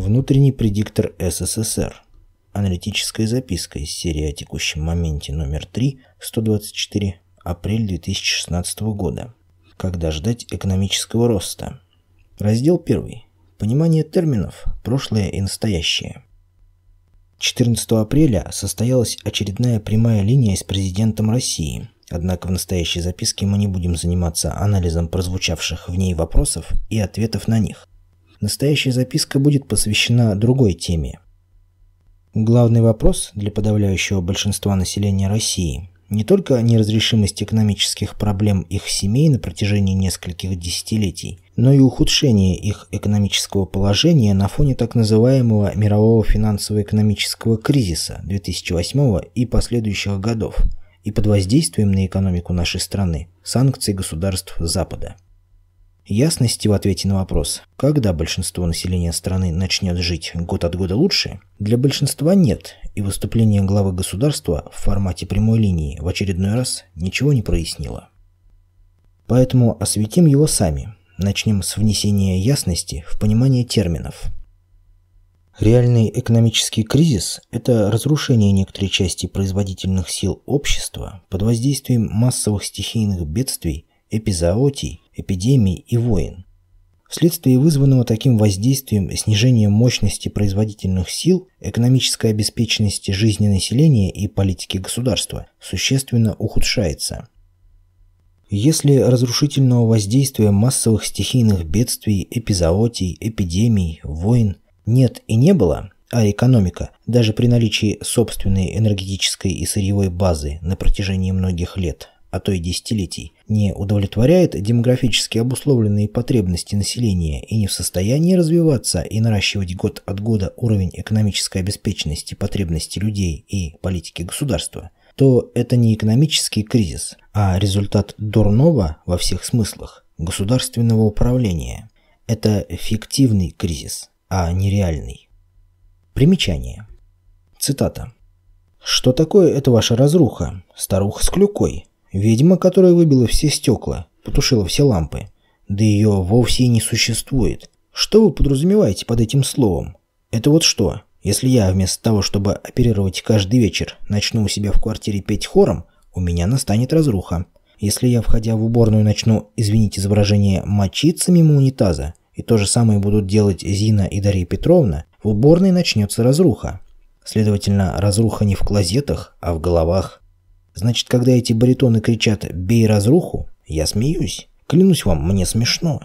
Внутренний предиктор СССР. Аналитическая записка из серии о текущем моменте номер 3, 124, апрель 2016 года. Когда ждать экономического роста? Раздел 1. Понимание терминов «Прошлое и настоящее». 14 апреля состоялась очередная прямая линия с президентом России. Однако в настоящей записке мы не будем заниматься анализом прозвучавших в ней вопросов и ответов на них настоящая записка будет посвящена другой теме. Главный вопрос для подавляющего большинства населения России не только неразрешимость экономических проблем их семей на протяжении нескольких десятилетий, но и ухудшение их экономического положения на фоне так называемого мирового финансово-экономического кризиса 2008 и последующих годов и под воздействием на экономику нашей страны санкций государств Запада. Ясности в ответе на вопрос, когда большинство населения страны начнет жить год от года лучше, для большинства нет, и выступление главы государства в формате прямой линии в очередной раз ничего не прояснило. Поэтому осветим его сами. Начнем с внесения ясности в понимание терминов – Реальный экономический кризис – это разрушение некоторой части производительных сил общества под воздействием массовых стихийных бедствий, эпизоотий эпидемий и войн. Вследствие вызванного таким воздействием снижением мощности производительных сил, экономическая обеспеченность жизни населения и политики государства существенно ухудшается. Если разрушительного воздействия массовых стихийных бедствий, эпизоотий, эпидемий, войн нет и не было, а экономика, даже при наличии собственной энергетической и сырьевой базы на протяжении многих лет, а то и десятилетий, не удовлетворяет демографически обусловленные потребности населения и не в состоянии развиваться и наращивать год от года уровень экономической обеспеченности потребностей людей и политики государства, то это не экономический кризис, а результат дурного во всех смыслах государственного управления. Это фиктивный кризис, а не реальный. Примечание. Цитата. «Что такое это ваша разруха? Старуха с клюкой. Ведьма, которая выбила все стекла, потушила все лампы. Да ее вовсе и не существует. Что вы подразумеваете под этим словом? Это вот что, если я вместо того, чтобы оперировать каждый вечер, начну у себя в квартире петь хором, у меня настанет разруха. Если я, входя в уборную, начну, извините за выражение, мочиться мимо унитаза, и то же самое будут делать Зина и Дарья Петровна, в уборной начнется разруха. Следовательно, разруха не в клозетах, а в головах. Значит, когда эти баритоны кричат «бей разруху», я смеюсь. Клянусь вам, мне смешно.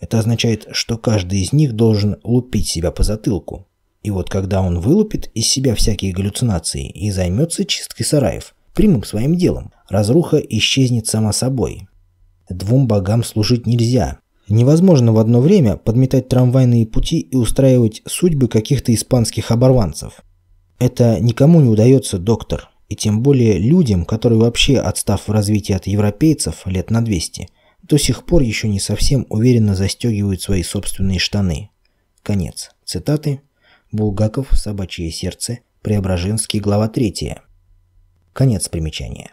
Это означает, что каждый из них должен лупить себя по затылку. И вот когда он вылупит из себя всякие галлюцинации и займется чисткой сараев, прямым своим делом, разруха исчезнет сама собой. Двум богам служить нельзя. Невозможно в одно время подметать трамвайные пути и устраивать судьбы каких-то испанских оборванцев. Это никому не удается, доктор и тем более людям, которые вообще, отстав в развитии от европейцев лет на 200, до сих пор еще не совсем уверенно застегивают свои собственные штаны. Конец. Цитаты. Булгаков, «Собачье сердце», Преображенский, глава 3. Конец примечания.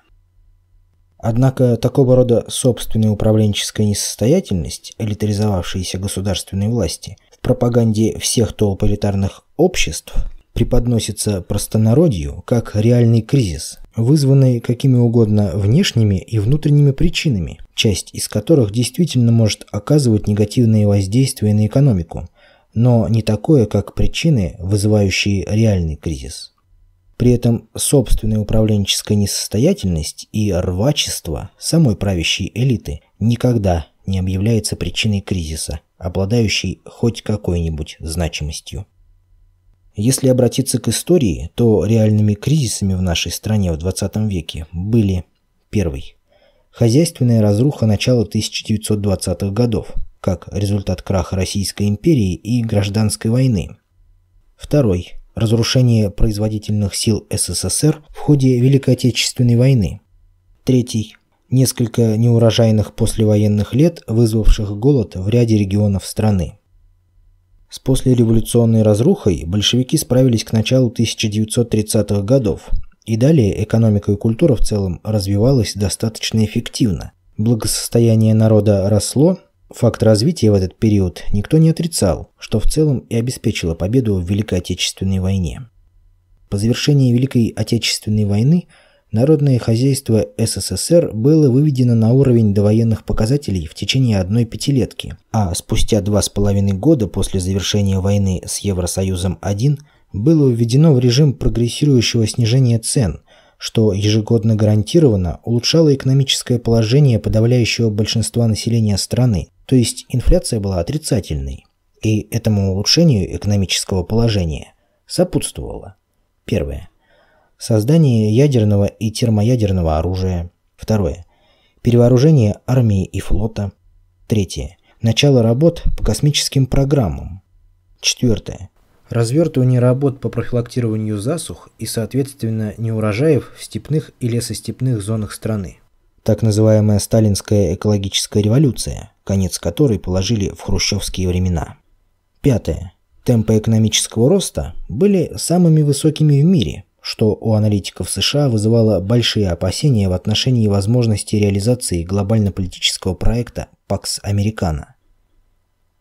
Однако такого рода собственная управленческая несостоятельность, элитаризовавшиеся государственной власти, в пропаганде всех толп элитарных обществ – преподносится простонародью как реальный кризис, вызванный какими угодно внешними и внутренними причинами, часть из которых действительно может оказывать негативные воздействия на экономику, но не такое, как причины, вызывающие реальный кризис. При этом собственная управленческая несостоятельность и рвачество самой правящей элиты никогда не объявляется причиной кризиса, обладающей хоть какой-нибудь значимостью. Если обратиться к истории, то реальными кризисами в нашей стране в 20 веке были первый – хозяйственная разруха начала 1920-х годов, как результат краха Российской империи и гражданской войны. Второй – разрушение производительных сил СССР в ходе Великой Отечественной войны. Третий – несколько неурожайных послевоенных лет, вызвавших голод в ряде регионов страны. С послереволюционной разрухой большевики справились к началу 1930-х годов, и далее экономика и культура в целом развивалась достаточно эффективно. Благосостояние народа росло, факт развития в этот период никто не отрицал, что в целом и обеспечило победу в Великой Отечественной войне. По завершении Великой Отечественной войны – Народное хозяйство СССР было выведено на уровень довоенных показателей в течение одной пятилетки, а спустя два с половиной года после завершения войны с Евросоюзом-1 было введено в режим прогрессирующего снижения цен, что ежегодно гарантированно улучшало экономическое положение подавляющего большинства населения страны, то есть инфляция была отрицательной. И этому улучшению экономического положения сопутствовало. Первое. Создание ядерного и термоядерного оружия. Второе. Перевооружение армии и флота. Третье. Начало работ по космическим программам. Четвертое. Развертывание работ по профилактированию засух и, соответственно, неурожаев в степных и лесостепных зонах страны. Так называемая Сталинская экологическая революция, конец которой положили в хрущевские времена. Пятое. Темпы экономического роста были самыми высокими в мире – что у аналитиков США вызывало большие опасения в отношении возможности реализации глобально-политического проекта «Пакс Американо».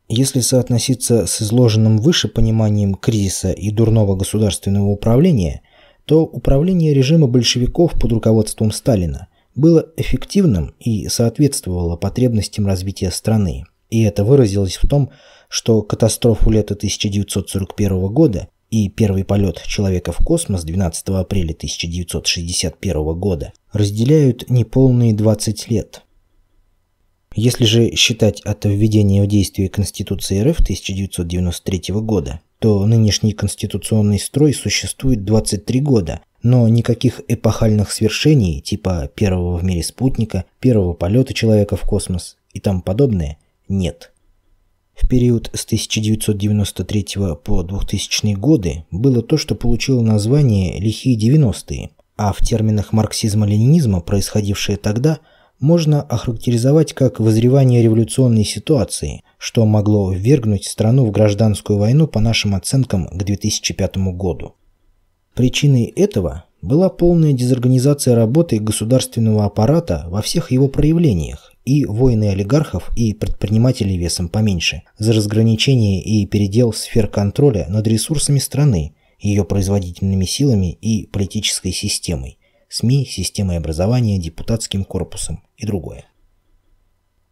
Если соотноситься с изложенным выше пониманием кризиса и дурного государственного управления, то управление режима большевиков под руководством Сталина было эффективным и соответствовало потребностям развития страны. И это выразилось в том, что катастрофу лета 1941 года – и первый полет человека в космос 12 апреля 1961 года разделяют неполные 20 лет. Если же считать от введения в действие Конституции РФ 1993 года, то нынешний конституционный строй существует 23 года, но никаких эпохальных свершений типа первого в мире спутника, первого полета человека в космос и тому подобное нет. В период с 1993 по 2000 годы было то, что получило название «лихие 90-е», а в терминах марксизма-ленинизма, происходившее тогда, можно охарактеризовать как возревание революционной ситуации, что могло ввергнуть страну в гражданскую войну по нашим оценкам к 2005 году. Причиной этого была полная дезорганизация работы государственного аппарата во всех его проявлениях, и войны олигархов и предпринимателей весом поменьше, за разграничение и передел сфер контроля над ресурсами страны, ее производительными силами и политической системой, СМИ, системой образования, депутатским корпусом и другое.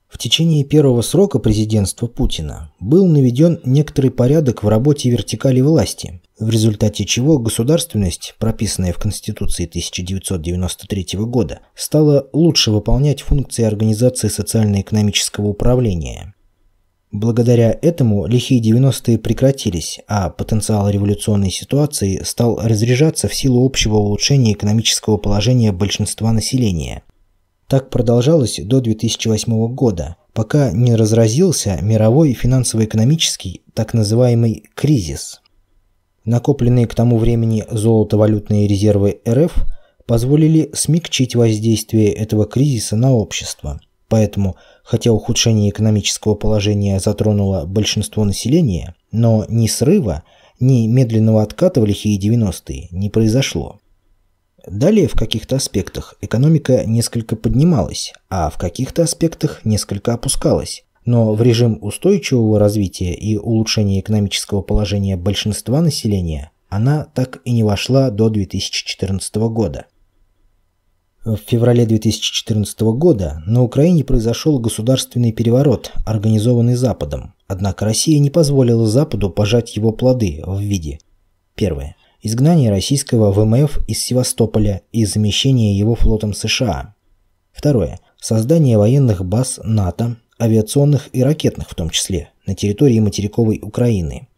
В течение первого срока президентства Путина был наведен некоторый порядок в работе вертикали власти, в результате чего государственность, прописанная в Конституции 1993 года, стала лучше выполнять функции организации социально-экономического управления. Благодаря этому лихие 90-е прекратились, а потенциал революционной ситуации стал разряжаться в силу общего улучшения экономического положения большинства населения. Так продолжалось до 2008 года, пока не разразился мировой финансово-экономический так называемый «кризис», Накопленные к тому времени золотовалютные резервы РФ позволили смягчить воздействие этого кризиса на общество. Поэтому, хотя ухудшение экономического положения затронуло большинство населения, но ни срыва, ни медленного отката в лихие 90-е не произошло. Далее в каких-то аспектах экономика несколько поднималась, а в каких-то аспектах несколько опускалась, но в режим устойчивого развития и улучшения экономического положения большинства населения она так и не вошла до 2014 года. В феврале 2014 года на Украине произошел государственный переворот, организованный Западом. Однако Россия не позволила Западу пожать его плоды в виде первое изгнание российского ВМФ из Севастополя и замещение его флотом США. Второе. Создание военных баз НАТО авиационных и ракетных в том числе, на территории материковой Украины.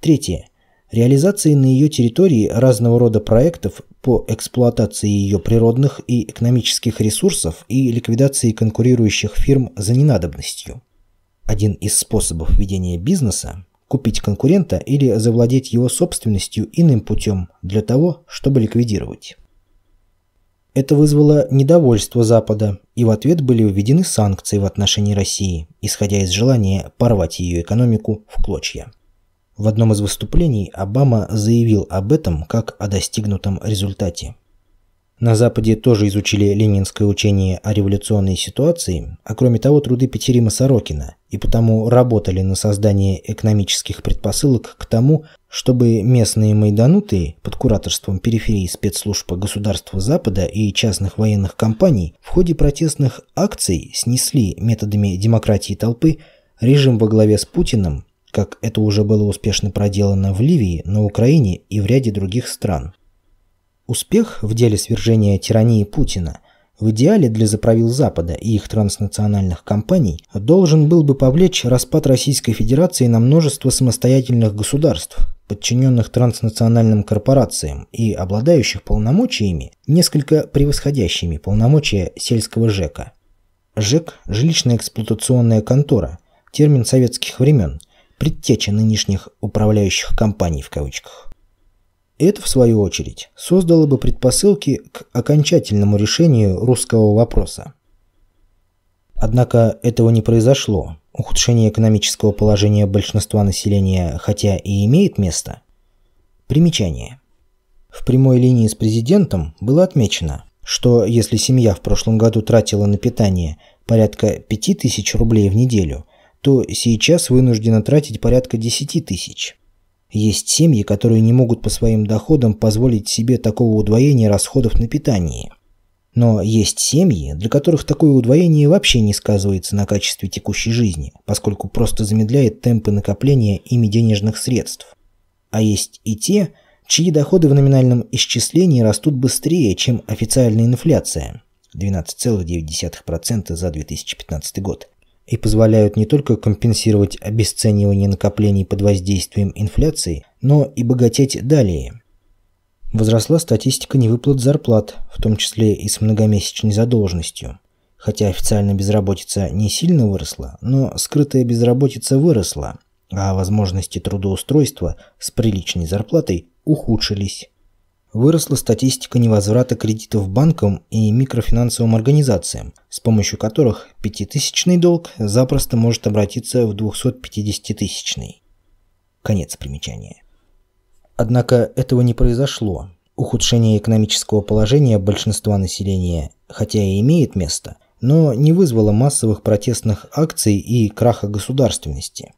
Третье. Реализации на ее территории разного рода проектов по эксплуатации ее природных и экономических ресурсов и ликвидации конкурирующих фирм за ненадобностью. Один из способов ведения бизнеса – купить конкурента или завладеть его собственностью иным путем для того, чтобы ликвидировать. Это вызвало недовольство Запада, и в ответ были введены санкции в отношении России, исходя из желания порвать ее экономику в клочья. В одном из выступлений Обама заявил об этом как о достигнутом результате. На Западе тоже изучили ленинское учение о революционной ситуации, а кроме того труды Петерима Сорокина, и потому работали на создание экономических предпосылок к тому, чтобы местные майдануты под кураторством периферии спецслужб государства Запада и частных военных компаний в ходе протестных акций снесли методами демократии толпы режим во главе с Путиным, как это уже было успешно проделано в Ливии, на Украине и в ряде других стран. Успех в деле свержения тирании Путина в идеале для заправил Запада и их транснациональных компаний должен был бы повлечь распад Российской Федерации на множество самостоятельных государств, подчиненных транснациональным корпорациям и обладающих полномочиями, несколько превосходящими полномочия сельского ЖЭКа. ЖЭК – жилищно-эксплуатационная контора, термин советских времен, предтеча нынешних управляющих компаний в кавычках. Это, в свою очередь, создало бы предпосылки к окончательному решению русского вопроса. Однако этого не произошло. Ухудшение экономического положения большинства населения, хотя и имеет место. Примечание. В прямой линии с президентом было отмечено, что если семья в прошлом году тратила на питание порядка 5000 рублей в неделю, то сейчас вынуждена тратить порядка 10 тысяч. Есть семьи, которые не могут по своим доходам позволить себе такого удвоения расходов на питание. Но есть семьи, для которых такое удвоение вообще не сказывается на качестве текущей жизни, поскольку просто замедляет темпы накопления ими денежных средств. А есть и те, чьи доходы в номинальном исчислении растут быстрее, чем официальная инфляция – 12,9% за 2015 год и позволяют не только компенсировать обесценивание накоплений под воздействием инфляции, но и богатеть далее. Возросла статистика невыплат зарплат, в том числе и с многомесячной задолженностью. Хотя официально безработица не сильно выросла, но скрытая безработица выросла, а возможности трудоустройства с приличной зарплатой ухудшились выросла статистика невозврата кредитов банкам и микрофинансовым организациям, с помощью которых пятитысячный долг запросто может обратиться в 250-тысячный. Конец примечания. Однако этого не произошло. Ухудшение экономического положения большинства населения, хотя и имеет место, но не вызвало массовых протестных акций и краха государственности.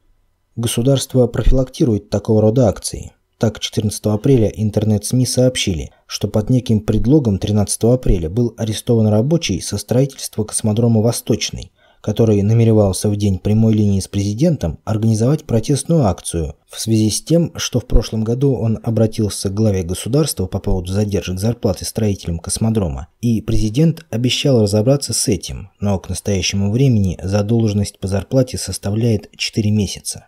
Государство профилактирует такого рода акции – так, 14 апреля интернет-СМИ сообщили, что под неким предлогом 13 апреля был арестован рабочий со строительства космодрома «Восточный», который намеревался в день прямой линии с президентом организовать протестную акцию в связи с тем, что в прошлом году он обратился к главе государства по поводу задержек зарплаты строителям космодрома, и президент обещал разобраться с этим, но к настоящему времени задолженность по зарплате составляет 4 месяца.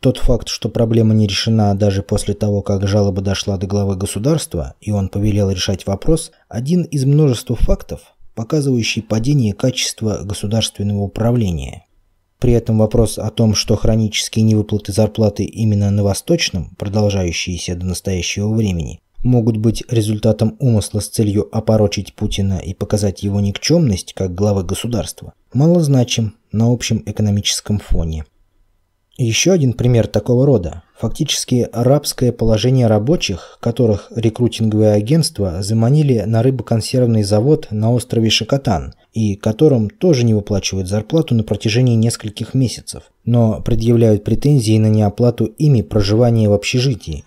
Тот факт, что проблема не решена даже после того, как жалоба дошла до главы государства, и он повелел решать вопрос, один из множества фактов, показывающий падение качества государственного управления. При этом вопрос о том, что хронические невыплаты зарплаты именно на Восточном, продолжающиеся до настоящего времени, могут быть результатом умысла с целью опорочить Путина и показать его никчемность как главы государства, малозначим на общем экономическом фоне. Еще один пример такого рода – фактически рабское положение рабочих, которых рекрутинговые агентства заманили на рыбоконсервный завод на острове Шакатан и которым тоже не выплачивают зарплату на протяжении нескольких месяцев, но предъявляют претензии на неоплату ими проживания в общежитии.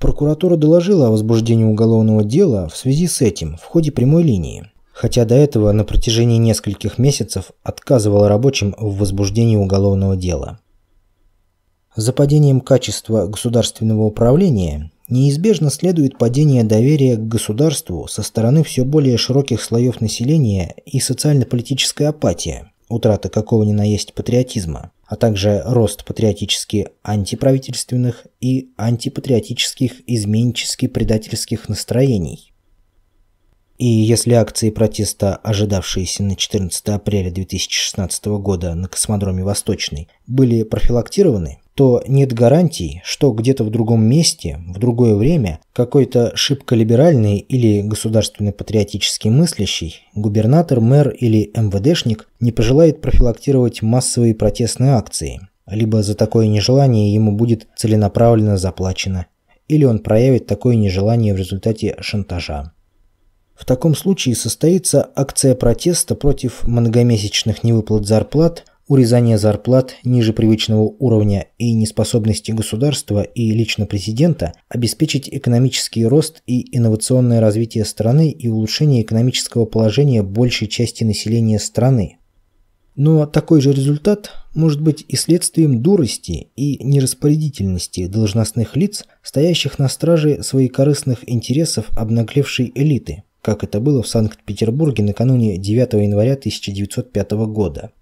Прокуратура доложила о возбуждении уголовного дела в связи с этим в ходе прямой линии хотя до этого на протяжении нескольких месяцев отказывала рабочим в возбуждении уголовного дела. За падением качества государственного управления неизбежно следует падение доверия к государству со стороны все более широких слоев населения и социально-политическая апатия, утрата какого ни на есть патриотизма, а также рост патриотически антиправительственных и антипатриотических изменчески-предательских настроений. И если акции протеста, ожидавшиеся на 14 апреля 2016 года на космодроме Восточный, были профилактированы, то нет гарантий, что где-то в другом месте, в другое время, какой-то шибко либеральный или государственно-патриотически мыслящий губернатор, мэр или МВДшник не пожелает профилактировать массовые протестные акции, либо за такое нежелание ему будет целенаправленно заплачено, или он проявит такое нежелание в результате шантажа. В таком случае состоится акция протеста против многомесячных невыплат зарплат, урезание зарплат ниже привычного уровня и неспособности государства и лично президента обеспечить экономический рост и инновационное развитие страны и улучшение экономического положения большей части населения страны. Но такой же результат может быть и следствием дурости и нераспорядительности должностных лиц, стоящих на страже своих корыстных интересов обнаглевшей элиты, как это было в Санкт-Петербурге накануне 9 января 1905 года.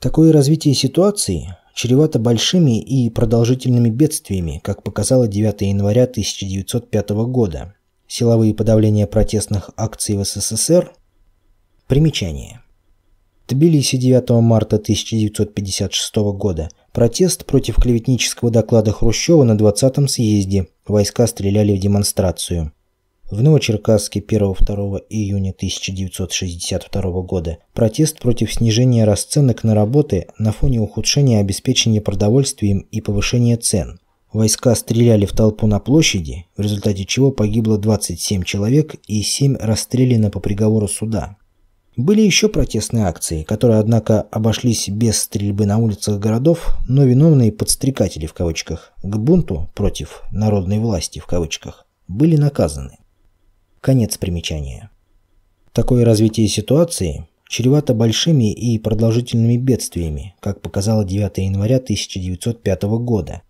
Такое развитие ситуации чревато большими и продолжительными бедствиями, как показало 9 января 1905 года. Силовые подавления протестных акций в СССР. Примечание. Тбилиси 9 марта 1956 года. Протест против клеветнического доклада Хрущева на 20-м съезде. Войска стреляли в демонстрацию. В Новочеркасске 1-2 июня 1962 года протест против снижения расценок на работы на фоне ухудшения обеспечения продовольствием и повышения цен. Войска стреляли в толпу на площади, в результате чего погибло 27 человек и 7 расстреляно по приговору суда. Были еще протестные акции, которые, однако, обошлись без стрельбы на улицах городов, но виновные «подстрекатели» в кавычках к бунту против «народной власти» в кавычках были наказаны. Конец примечания. Такое развитие ситуации чревато большими и продолжительными бедствиями, как показало 9 января 1905 года.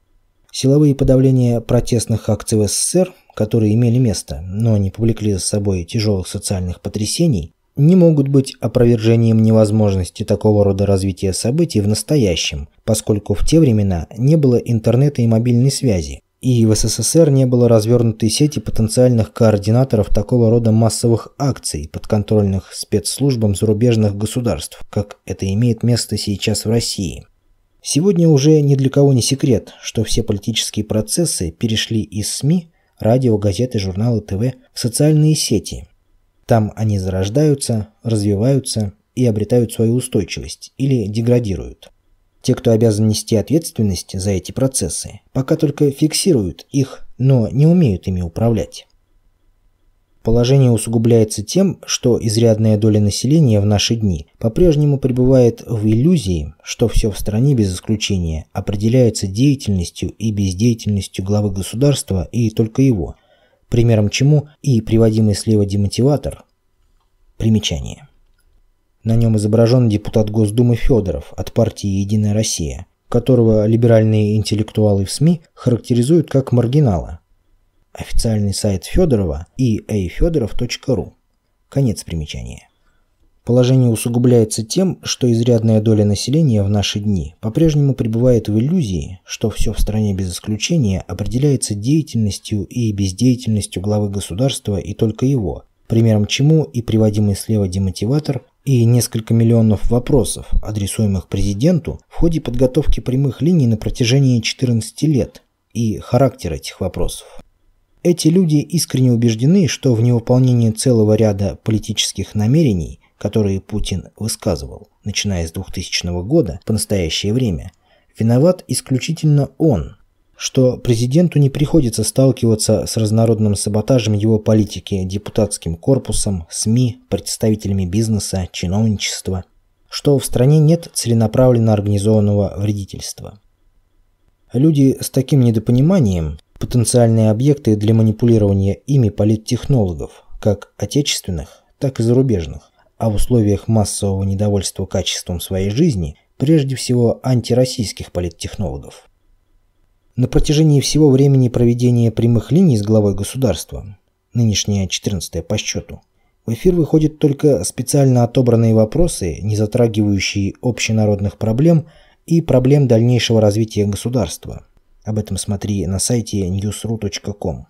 Силовые подавления протестных акций в СССР, которые имели место, но не повлекли за собой тяжелых социальных потрясений, не могут быть опровержением невозможности такого рода развития событий в настоящем, поскольку в те времена не было интернета и мобильной связи, и в СССР не было развернутой сети потенциальных координаторов такого рода массовых акций, подконтрольных спецслужбам зарубежных государств, как это имеет место сейчас в России. Сегодня уже ни для кого не секрет, что все политические процессы перешли из СМИ, радио, газеты, журналы, ТВ в социальные сети. Там они зарождаются, развиваются и обретают свою устойчивость или деградируют. Те, кто обязан нести ответственность за эти процессы, пока только фиксируют их, но не умеют ими управлять. Положение усугубляется тем, что изрядная доля населения в наши дни по-прежнему пребывает в иллюзии, что все в стране без исключения определяется деятельностью и бездеятельностью главы государства и только его, примером чему и приводимый слева демотиватор. Примечание. На нем изображен депутат Госдумы Федоров от партии «Единая Россия», которого либеральные интеллектуалы в СМИ характеризуют как маргинала. Официальный сайт Федорова и e afedorov.ru. Конец примечания. Положение усугубляется тем, что изрядная доля населения в наши дни по-прежнему пребывает в иллюзии, что все в стране без исключения определяется деятельностью и бездеятельностью главы государства и только его, примером чему и приводимый слева демотиватор и несколько миллионов вопросов, адресуемых президенту в ходе подготовки прямых линий на протяжении 14 лет и характер этих вопросов. Эти люди искренне убеждены, что в невыполнении целого ряда политических намерений, которые Путин высказывал, начиная с 2000 года по настоящее время, виноват исключительно он – что президенту не приходится сталкиваться с разнородным саботажем его политики, депутатским корпусом, СМИ, представителями бизнеса, чиновничества, что в стране нет целенаправленно организованного вредительства. Люди с таким недопониманием – потенциальные объекты для манипулирования ими политтехнологов, как отечественных, так и зарубежных, а в условиях массового недовольства качеством своей жизни – прежде всего антироссийских политтехнологов. На протяжении всего времени проведения прямых линий с главой государства, нынешняя 14 по счету, в эфир выходят только специально отобранные вопросы, не затрагивающие общенародных проблем и проблем дальнейшего развития государства. Об этом смотри на сайте newsru.com.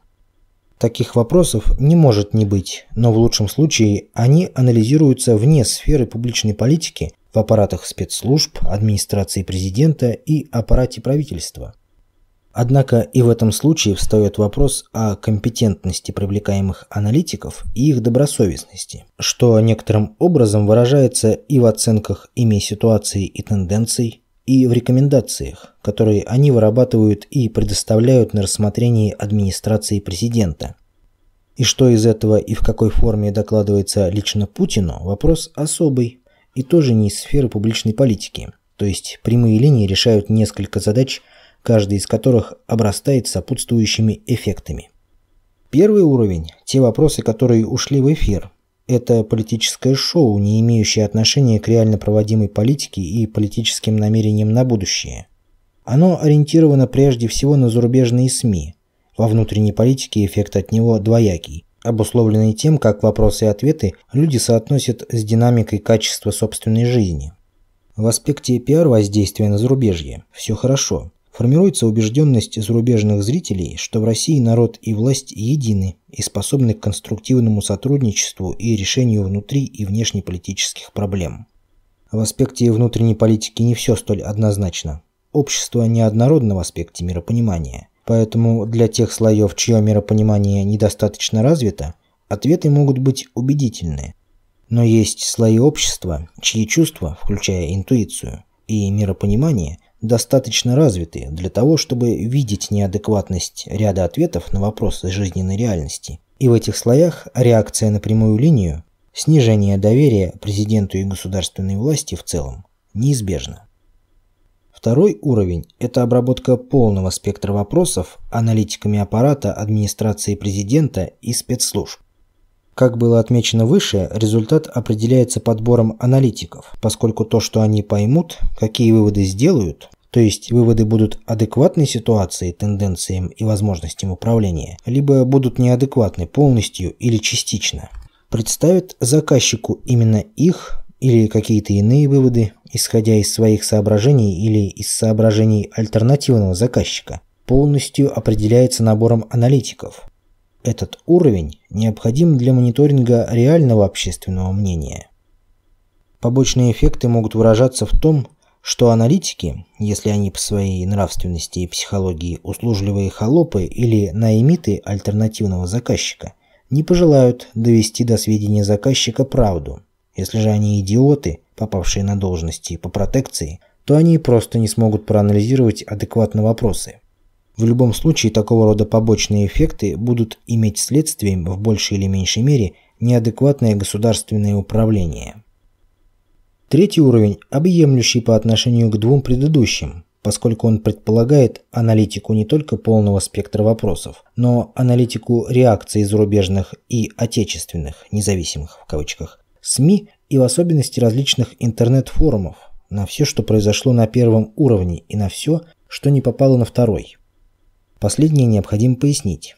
Таких вопросов не может не быть, но в лучшем случае они анализируются вне сферы публичной политики в аппаратах спецслужб, администрации президента и аппарате правительства. Однако и в этом случае встает вопрос о компетентности привлекаемых аналитиков и их добросовестности, что некоторым образом выражается и в оценках ими ситуации и тенденций, и в рекомендациях, которые они вырабатывают и предоставляют на рассмотрение администрации президента. И что из этого и в какой форме докладывается лично Путину – вопрос особый и тоже не из сферы публичной политики. То есть прямые линии решают несколько задач – каждый из которых обрастает сопутствующими эффектами. Первый уровень – те вопросы, которые ушли в эфир. Это политическое шоу, не имеющее отношения к реально проводимой политике и политическим намерениям на будущее. Оно ориентировано прежде всего на зарубежные СМИ. Во внутренней политике эффект от него двоякий, обусловленный тем, как вопросы и ответы люди соотносят с динамикой качества собственной жизни. В аспекте пиар-воздействия на зарубежье все хорошо. Формируется убежденность зарубежных зрителей, что в России народ и власть едины и способны к конструктивному сотрудничеству и решению внутри и внешнеполитических проблем. В аспекте внутренней политики не все столь однозначно. Общество неоднородно в аспекте миропонимания, поэтому для тех слоев, чье миропонимание недостаточно развито, ответы могут быть убедительные. Но есть слои общества, чьи чувства, включая интуицию и миропонимание – достаточно развиты для того, чтобы видеть неадекватность ряда ответов на вопросы жизненной реальности. И в этих слоях реакция на прямую линию, снижение доверия президенту и государственной власти в целом, неизбежно. Второй уровень – это обработка полного спектра вопросов аналитиками аппарата, администрации президента и спецслужб. Как было отмечено выше, результат определяется подбором аналитиков, поскольку то, что они поймут, какие выводы сделают, то есть выводы будут адекватны ситуации, тенденциям и возможностям управления, либо будут неадекватны полностью или частично. Представят заказчику именно их или какие-то иные выводы, исходя из своих соображений или из соображений альтернативного заказчика, полностью определяется набором аналитиков этот уровень необходим для мониторинга реального общественного мнения. Побочные эффекты могут выражаться в том, что аналитики, если они по своей нравственности и психологии услужливые холопы или наимиты альтернативного заказчика, не пожелают довести до сведения заказчика правду. Если же они идиоты, попавшие на должности по протекции, то они просто не смогут проанализировать адекватно вопросы. В любом случае, такого рода побочные эффекты будут иметь следствием в большей или меньшей мере неадекватное государственное управление. Третий уровень объемлющий по отношению к двум предыдущим, поскольку он предполагает аналитику не только полного спектра вопросов, но аналитику реакций зарубежных и отечественных, независимых в кавычках, СМИ и в особенности различных интернет-форумов на все, что произошло на первом уровне и на все, что не попало на второй. Последнее необходимо пояснить.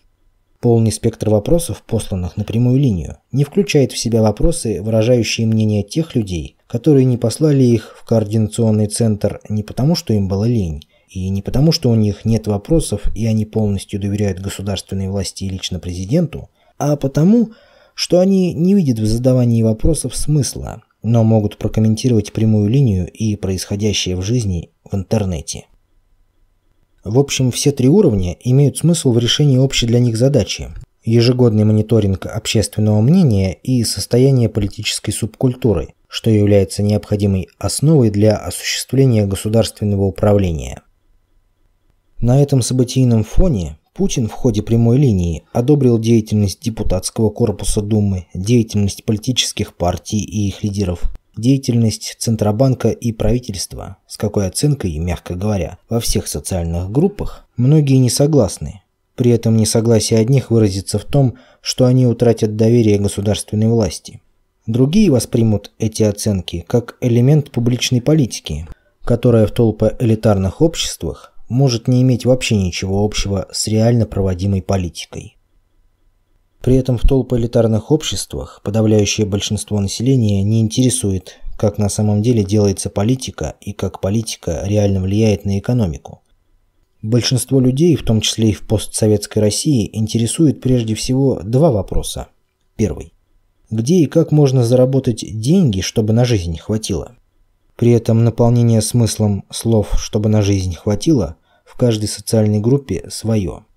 Полный спектр вопросов, посланных на прямую линию, не включает в себя вопросы, выражающие мнение тех людей, которые не послали их в координационный центр не потому, что им было лень, и не потому, что у них нет вопросов и они полностью доверяют государственной власти и лично президенту, а потому, что они не видят в задавании вопросов смысла, но могут прокомментировать прямую линию и происходящее в жизни в интернете. В общем, все три уровня имеют смысл в решении общей для них задачи – ежегодный мониторинг общественного мнения и состояния политической субкультуры, что является необходимой основой для осуществления государственного управления. На этом событийном фоне Путин в ходе прямой линии одобрил деятельность депутатского корпуса Думы, деятельность политических партий и их лидеров, деятельность Центробанка и правительства, с какой оценкой, мягко говоря, во всех социальных группах, многие не согласны. При этом несогласие одних выразится в том, что они утратят доверие государственной власти. Другие воспримут эти оценки как элемент публичной политики, которая в элитарных обществах может не иметь вообще ничего общего с реально проводимой политикой. При этом в толполитарных обществах подавляющее большинство населения не интересует, как на самом деле делается политика и как политика реально влияет на экономику. Большинство людей, в том числе и в постсоветской России, интересует прежде всего два вопроса. Первый. Где и как можно заработать деньги, чтобы на жизнь хватило? При этом наполнение смыслом слов «чтобы на жизнь хватило» в каждой социальной группе свое –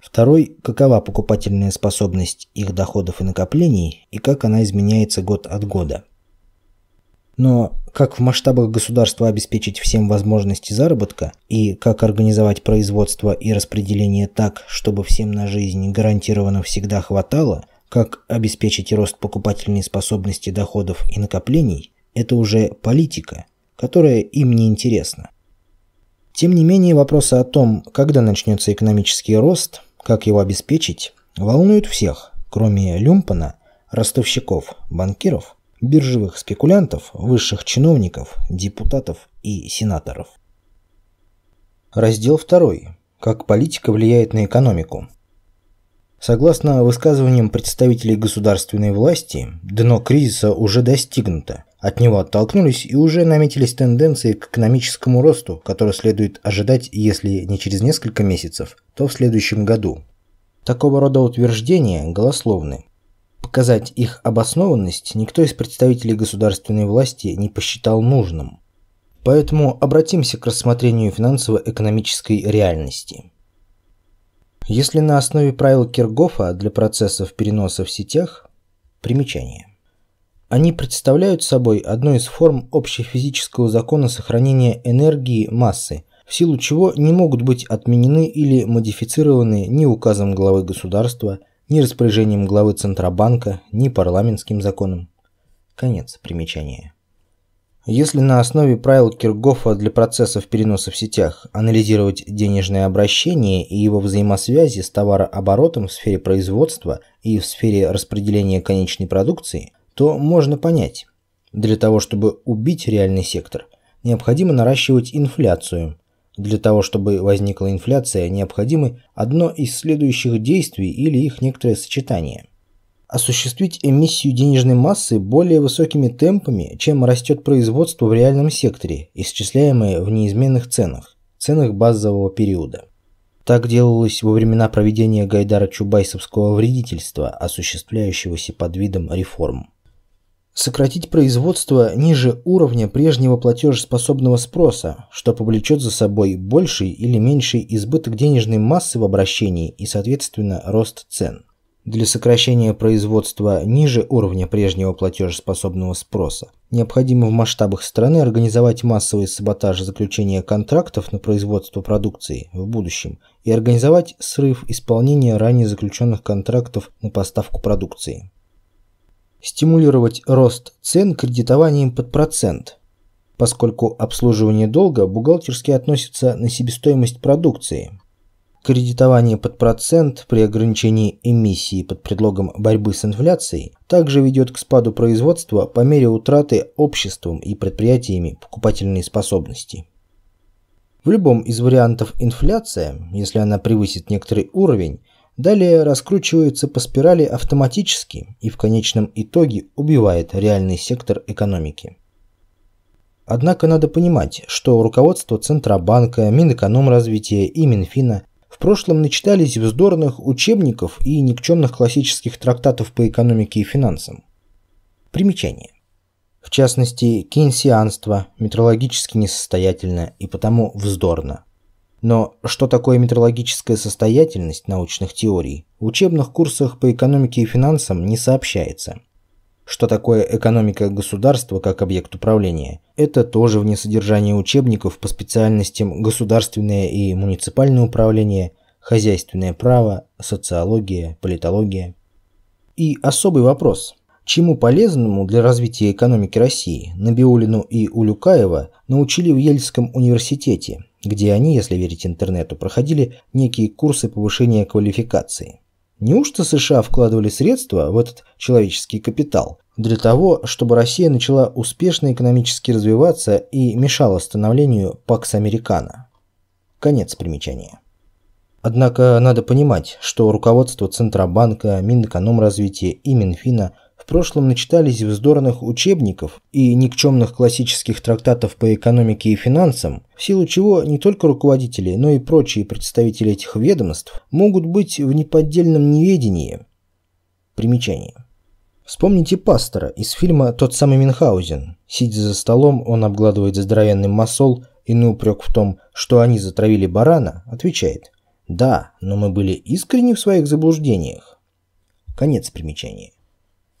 Второй – какова покупательная способность их доходов и накоплений, и как она изменяется год от года. Но как в масштабах государства обеспечить всем возможности заработка, и как организовать производство и распределение так, чтобы всем на жизнь гарантированно всегда хватало, как обеспечить рост покупательной способности доходов и накоплений – это уже политика, которая им не интересна. Тем не менее, вопросы о том, когда начнется экономический рост – как его обеспечить, волнует всех, кроме Люмпана, ростовщиков, банкиров, биржевых спекулянтов, высших чиновников, депутатов и сенаторов. Раздел 2. Как политика влияет на экономику. Согласно высказываниям представителей государственной власти, дно кризиса уже достигнуто, от него оттолкнулись и уже наметились тенденции к экономическому росту, который следует ожидать, если не через несколько месяцев, то в следующем году. Такого рода утверждения голословны. Показать их обоснованность никто из представителей государственной власти не посчитал нужным. Поэтому обратимся к рассмотрению финансово-экономической реальности. Если на основе правил Киргофа для процессов переноса в сетях, примечание. Они представляют собой одну из форм общефизического закона сохранения энергии массы, в силу чего не могут быть отменены или модифицированы ни указом главы государства, ни распоряжением главы Центробанка, ни парламентским законом. Конец примечания. Если на основе правил Киргофа для процессов переноса в сетях анализировать денежное обращение и его взаимосвязи с товарооборотом в сфере производства и в сфере распределения конечной продукции – то можно понять. Для того, чтобы убить реальный сектор, необходимо наращивать инфляцию. Для того, чтобы возникла инфляция, необходимы одно из следующих действий или их некоторое сочетание. Осуществить эмиссию денежной массы более высокими темпами, чем растет производство в реальном секторе, исчисляемое в неизменных ценах, ценах базового периода. Так делалось во времена проведения Гайдара Чубайсовского вредительства, осуществляющегося под видом реформ сократить производство ниже уровня прежнего платежеспособного спроса, что повлечет за собой больший или меньший избыток денежной массы в обращении и, соответственно, рост цен. Для сокращения производства ниже уровня прежнего платежеспособного спроса необходимо в масштабах страны организовать массовый саботаж заключения контрактов на производство продукции в будущем и организовать срыв исполнения ранее заключенных контрактов на поставку продукции стимулировать рост цен кредитованием под процент, поскольку обслуживание долга бухгалтерски относится на себестоимость продукции. Кредитование под процент при ограничении эмиссии под предлогом борьбы с инфляцией также ведет к спаду производства по мере утраты обществом и предприятиями покупательной способности. В любом из вариантов инфляция, если она превысит некоторый уровень, далее раскручивается по спирали автоматически и в конечном итоге убивает реальный сектор экономики. Однако надо понимать, что руководство Центробанка, Минэкономразвития и Минфина в прошлом начитались вздорных учебников и никчемных классических трактатов по экономике и финансам. Примечание. В частности, кейнсианство метрологически несостоятельно и потому вздорно – но что такое метрологическая состоятельность научных теорий, в учебных курсах по экономике и финансам не сообщается. Что такое экономика государства как объект управления, это тоже вне содержания учебников по специальностям государственное и муниципальное управление, хозяйственное право, социология, политология. И особый вопрос. Чему полезному для развития экономики России Набиулину и Улюкаева научили в Ельском университете – где они, если верить интернету, проходили некие курсы повышения квалификации. Неужто США вкладывали средства в этот человеческий капитал для того, чтобы Россия начала успешно экономически развиваться и мешала становлению Пакс Американо? Конец примечания. Однако надо понимать, что руководство Центробанка, Минэкономразвития и Минфина – прошлом начитались вздорных учебников и никчемных классических трактатов по экономике и финансам, в силу чего не только руководители, но и прочие представители этих ведомств могут быть в неподдельном неведении. Примечание. Вспомните пастора из фильма «Тот самый Мюнхгаузен». Сидя за столом, он обгладывает здоровенный масол и на упрек в том, что они затравили барана, отвечает «Да, но мы были искренни в своих заблуждениях». Конец примечания.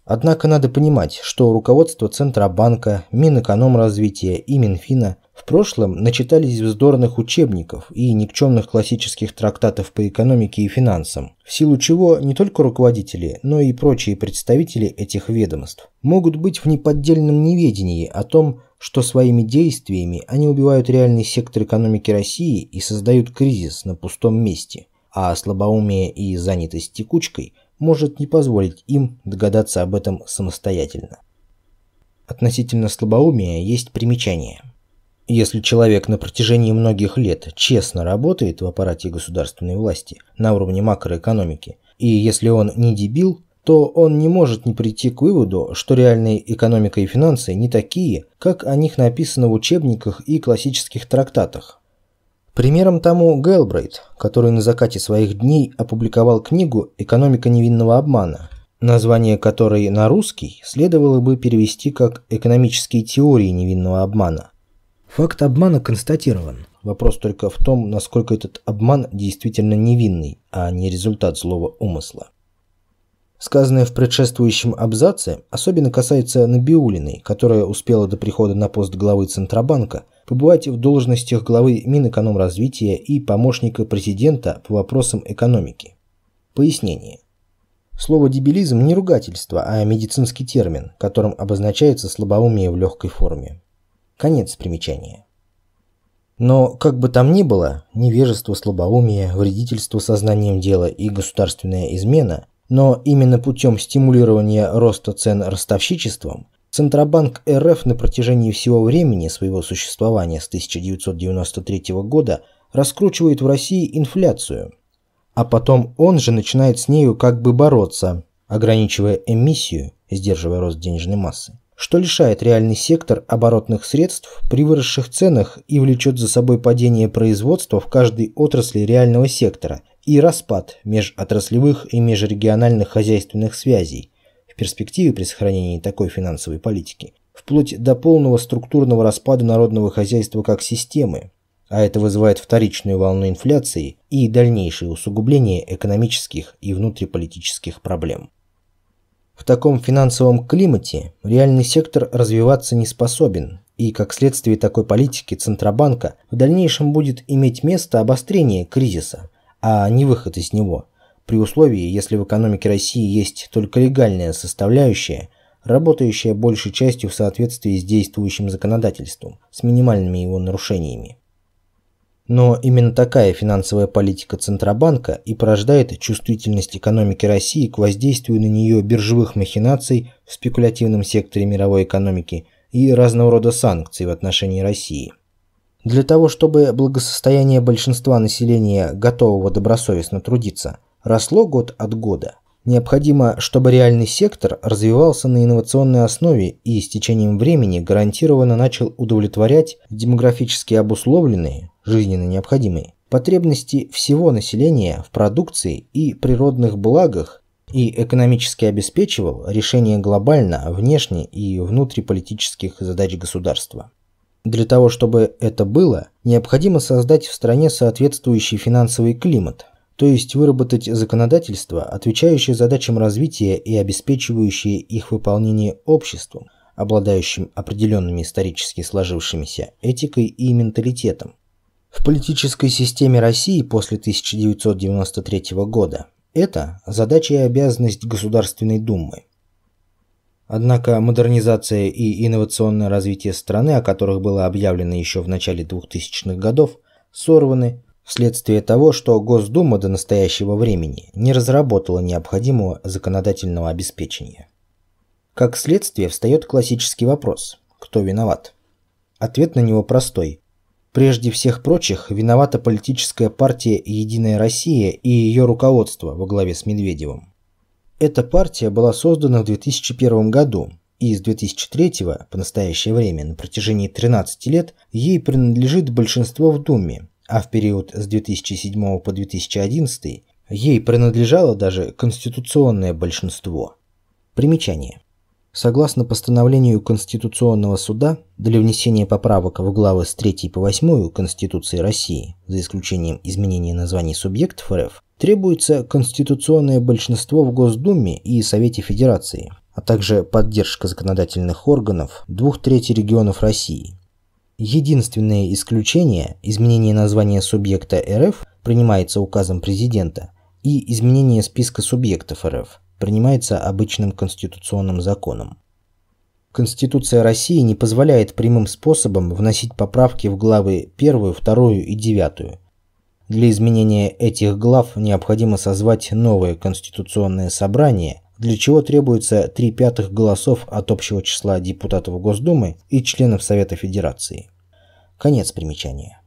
Однако надо понимать, что руководство Центробанка, Минэкономразвития и Минфина в прошлом начитались вздорных учебников и никчемных классических трактатов по экономике и финансам, в силу чего не только руководители, но и прочие представители этих ведомств могут быть в неподдельном неведении о том, что своими действиями они убивают реальный сектор экономики России и создают кризис на пустом месте, а слабоумие и занятость текучкой – может не позволить им догадаться об этом самостоятельно. Относительно слабоумия есть примечание. Если человек на протяжении многих лет честно работает в аппарате государственной власти на уровне макроэкономики, и если он не дебил, то он не может не прийти к выводу, что реальная экономика и финансы не такие, как о них написано в учебниках и классических трактатах. Примером тому Гелбрейт, который на закате своих дней опубликовал книгу «Экономика невинного обмана», название которой на русский следовало бы перевести как «Экономические теории невинного обмана». Факт обмана констатирован. Вопрос только в том, насколько этот обман действительно невинный, а не результат злого умысла. Сказанное в предшествующем абзаце особенно касается Набиулиной, которая успела до прихода на пост главы Центробанка побывать в должностях главы Минэкономразвития и помощника президента по вопросам экономики. Пояснение. Слово «дебилизм» не ругательство, а медицинский термин, которым обозначается слабоумие в легкой форме. Конец примечания. Но, как бы там ни было, невежество, слабоумие, вредительство сознанием дела и государственная измена, но именно путем стимулирования роста цен ростовщичеством Центробанк РФ на протяжении всего времени своего существования с 1993 года раскручивает в России инфляцию, а потом он же начинает с нею как бы бороться, ограничивая эмиссию, сдерживая рост денежной массы, что лишает реальный сектор оборотных средств при выросших ценах и влечет за собой падение производства в каждой отрасли реального сектора и распад межотраслевых и межрегиональных хозяйственных связей – перспективе при сохранении такой финансовой политики, вплоть до полного структурного распада народного хозяйства как системы, а это вызывает вторичную волну инфляции и дальнейшее усугубление экономических и внутриполитических проблем. В таком финансовом климате реальный сектор развиваться не способен, и как следствие такой политики Центробанка в дальнейшем будет иметь место обострение кризиса, а не выход из него – при условии, если в экономике России есть только легальная составляющая, работающая большей частью в соответствии с действующим законодательством, с минимальными его нарушениями. Но именно такая финансовая политика Центробанка и порождает чувствительность экономики России к воздействию на нее биржевых махинаций в спекулятивном секторе мировой экономики и разного рода санкций в отношении России. Для того, чтобы благосостояние большинства населения готового добросовестно трудиться – росло год от года. Необходимо, чтобы реальный сектор развивался на инновационной основе и с течением времени гарантированно начал удовлетворять демографически обусловленные, жизненно необходимые, потребности всего населения в продукции и природных благах и экономически обеспечивал решение глобально внешне и внутриполитических задач государства. Для того, чтобы это было, необходимо создать в стране соответствующий финансовый климат, то есть выработать законодательство, отвечающее задачам развития и обеспечивающее их выполнение обществом, обладающим определенными исторически сложившимися этикой и менталитетом. В политической системе России после 1993 года это задача и обязанность Государственной Думы. Однако модернизация и инновационное развитие страны, о которых было объявлено еще в начале 2000-х годов, сорваны вследствие того, что Госдума до настоящего времени не разработала необходимого законодательного обеспечения. Как следствие встает классический вопрос – кто виноват? Ответ на него простой. Прежде всех прочих виновата политическая партия «Единая Россия» и ее руководство во главе с Медведевым. Эта партия была создана в 2001 году, и с 2003 по настоящее время на протяжении 13 лет ей принадлежит большинство в Думе, а в период с 2007 по 2011 ей принадлежало даже конституционное большинство. Примечание. Согласно постановлению Конституционного суда, для внесения поправок в главы с 3 по 8 Конституции России, за исключением изменения названий субъектов РФ, требуется конституционное большинство в Госдуме и Совете Федерации, а также поддержка законодательных органов двух трети регионов России, Единственное исключение – изменение названия субъекта РФ принимается указом президента и изменение списка субъектов РФ принимается обычным конституционным законом. Конституция России не позволяет прямым способом вносить поправки в главы 1, 2 и 9. Для изменения этих глав необходимо созвать новое конституционное собрание – для чего требуется три пятых голосов от общего числа депутатов Госдумы и членов Совета Федерации. Конец примечания.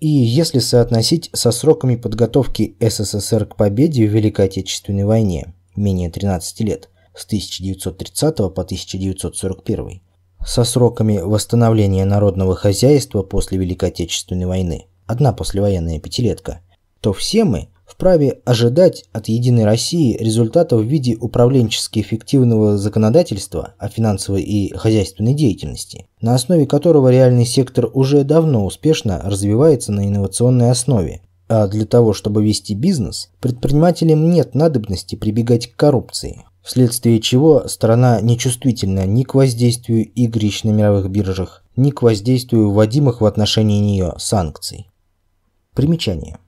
И если соотносить со сроками подготовки СССР к победе в Великой Отечественной войне, менее 13 лет, с 1930 по 1941, со сроками восстановления народного хозяйства после Великой Отечественной войны, одна послевоенная пятилетка, то все мы, вправе ожидать от Единой России результатов в виде управленчески эффективного законодательства о финансовой и хозяйственной деятельности, на основе которого реальный сектор уже давно успешно развивается на инновационной основе. А для того, чтобы вести бизнес, предпринимателям нет надобности прибегать к коррупции, вследствие чего страна нечувствительна ни к воздействию игрищ на мировых биржах, ни к воздействию вводимых в отношении нее санкций. Примечание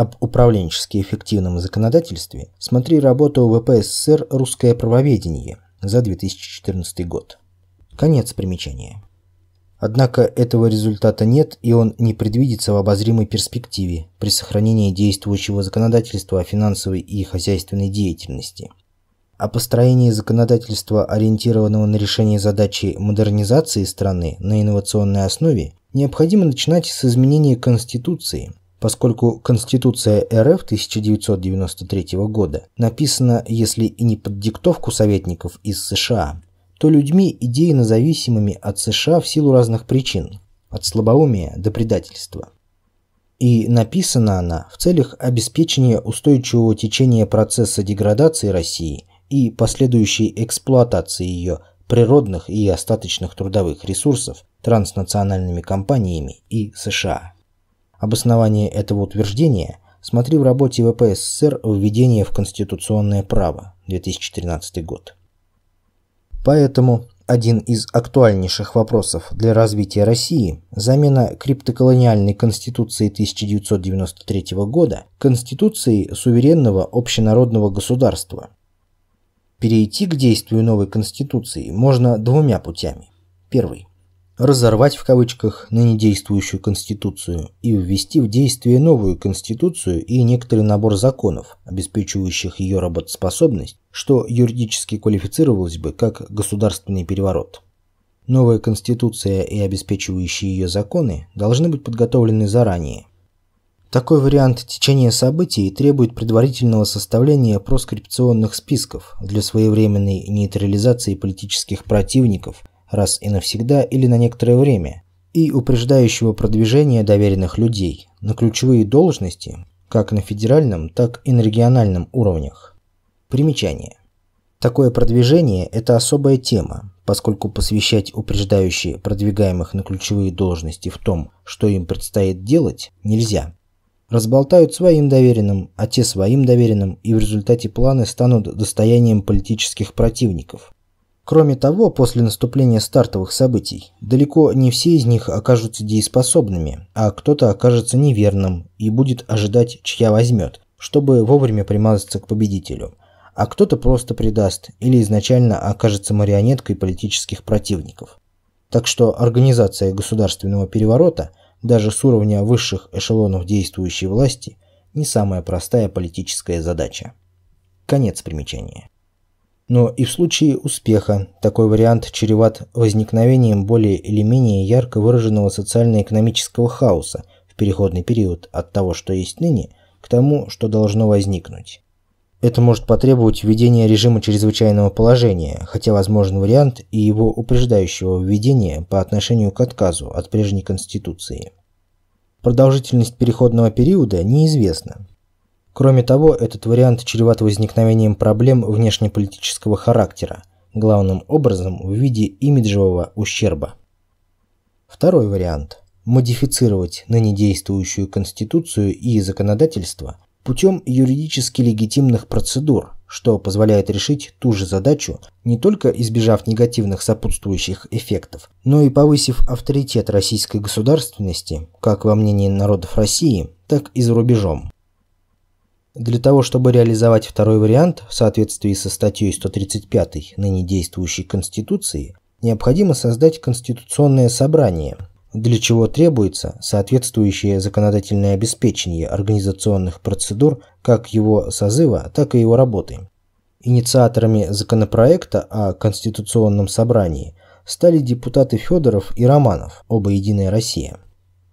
об управленчески эффективном законодательстве смотри работу ВП СССР «Русское правоведение» за 2014 год. Конец примечания. Однако этого результата нет, и он не предвидится в обозримой перспективе при сохранении действующего законодательства о финансовой и хозяйственной деятельности. О построении законодательства, ориентированного на решение задачи модернизации страны на инновационной основе, необходимо начинать с изменения Конституции, поскольку Конституция РФ 1993 года написана, если и не под диктовку советников из США, то людьми идейно зависимыми от США в силу разных причин, от слабоумия до предательства. И написана она в целях обеспечения устойчивого течения процесса деградации России и последующей эксплуатации ее природных и остаточных трудовых ресурсов транснациональными компаниями и США. Обоснование этого утверждения смотри в работе ВПССР «Введение в конституционное право» 2013 год. Поэтому один из актуальнейших вопросов для развития России – замена криптоколониальной Конституции 1993 года Конституцией суверенного общенародного государства. Перейти к действию новой Конституции можно двумя путями. Первый разорвать в кавычках ныне действующую конституцию и ввести в действие новую конституцию и некоторый набор законов, обеспечивающих ее работоспособность, что юридически квалифицировалось бы как государственный переворот. Новая конституция и обеспечивающие ее законы должны быть подготовлены заранее. Такой вариант течения событий требует предварительного составления проскрипционных списков для своевременной нейтрализации политических противников раз и навсегда или на некоторое время, и упреждающего продвижения доверенных людей на ключевые должности как на федеральном, так и на региональном уровнях. Примечание. Такое продвижение – это особая тема, поскольку посвящать упреждающие продвигаемых на ключевые должности в том, что им предстоит делать, нельзя. Разболтают своим доверенным, а те своим доверенным, и в результате планы станут достоянием политических противников – Кроме того, после наступления стартовых событий, далеко не все из них окажутся дееспособными, а кто-то окажется неверным и будет ожидать, чья возьмет, чтобы вовремя примазаться к победителю, а кто-то просто предаст или изначально окажется марионеткой политических противников. Так что организация государственного переворота, даже с уровня высших эшелонов действующей власти, не самая простая политическая задача. Конец примечания. Но и в случае успеха такой вариант чреват возникновением более или менее ярко выраженного социально-экономического хаоса в переходный период от того, что есть ныне, к тому, что должно возникнуть. Это может потребовать введения режима чрезвычайного положения, хотя возможен вариант и его упреждающего введения по отношению к отказу от прежней конституции. Продолжительность переходного периода неизвестна, Кроме того, этот вариант чреват возникновением проблем внешнеполитического характера, главным образом в виде имиджевого ущерба. Второй вариант – модифицировать ныне действующую конституцию и законодательство путем юридически легитимных процедур, что позволяет решить ту же задачу, не только избежав негативных сопутствующих эффектов, но и повысив авторитет российской государственности, как во мнении народов России, так и за рубежом. Для того, чтобы реализовать второй вариант в соответствии со статьей 135 ныне действующей Конституции, необходимо создать Конституционное собрание, для чего требуется соответствующее законодательное обеспечение организационных процедур как его созыва, так и его работы. Инициаторами законопроекта о Конституционном собрании стали депутаты Федоров и Романов, оба «Единая Россия».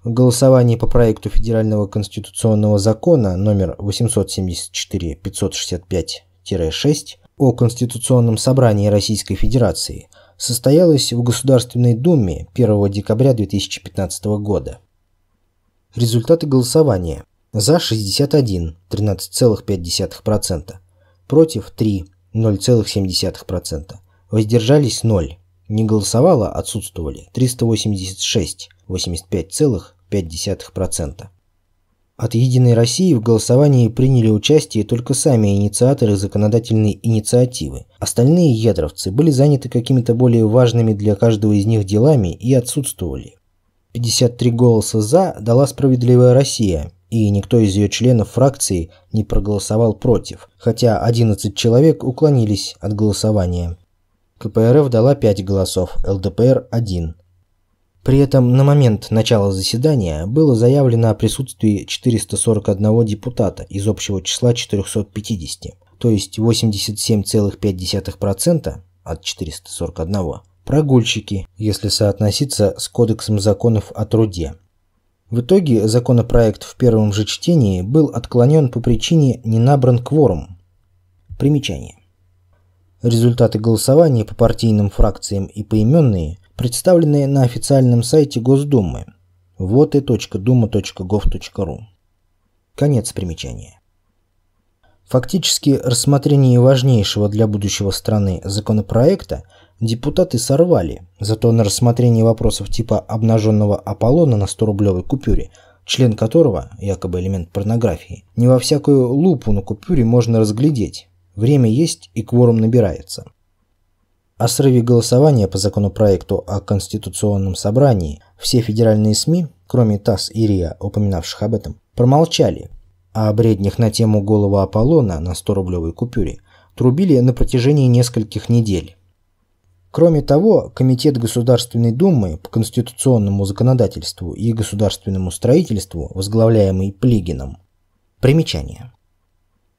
Голосование по проекту Федерального конституционного закона номер 874-565-6 о Конституционном собрании Российской Федерации состоялось в Государственной Думе 1 декабря 2015 года. Результаты голосования. За 61 13,5%, против 3 0,7%, воздержались 0, не голосовало, а отсутствовали 386, 85,5%. От «Единой России» в голосовании приняли участие только сами инициаторы законодательной инициативы. Остальные ядровцы были заняты какими-то более важными для каждого из них делами и отсутствовали. 53 голоса «за» дала «Справедливая Россия», и никто из ее членов фракции не проголосовал против, хотя 11 человек уклонились от голосования. КПРФ дала 5 голосов, ЛДПР – 1. При этом на момент начала заседания было заявлено о присутствии 441 депутата из общего числа 450, то есть 87,5% от 441 прогульщики, если соотноситься с Кодексом законов о труде. В итоге законопроект в первом же чтении был отклонен по причине «не набран кворум». Примечание. Результаты голосования по партийным фракциям и поименные – представленные на официальном сайте Госдумы вот и .дума.gov.ru. Конец примечания. Фактически рассмотрение важнейшего для будущего страны законопроекта депутаты сорвали, зато на рассмотрение вопросов типа обнаженного Аполлона на 100-рублевой купюре, член которого, якобы элемент порнографии, не во всякую лупу на купюре можно разглядеть. Время есть и кворум набирается. О срыве голосования по законопроекту о Конституционном собрании все федеральные СМИ, кроме ТАСС и РИА, упоминавших об этом, промолчали, а о бреднях на тему голова Аполлона на 100-рублевой купюре трубили на протяжении нескольких недель. Кроме того, Комитет Государственной Думы по конституционному законодательству и государственному строительству, возглавляемый Плигином. Примечание.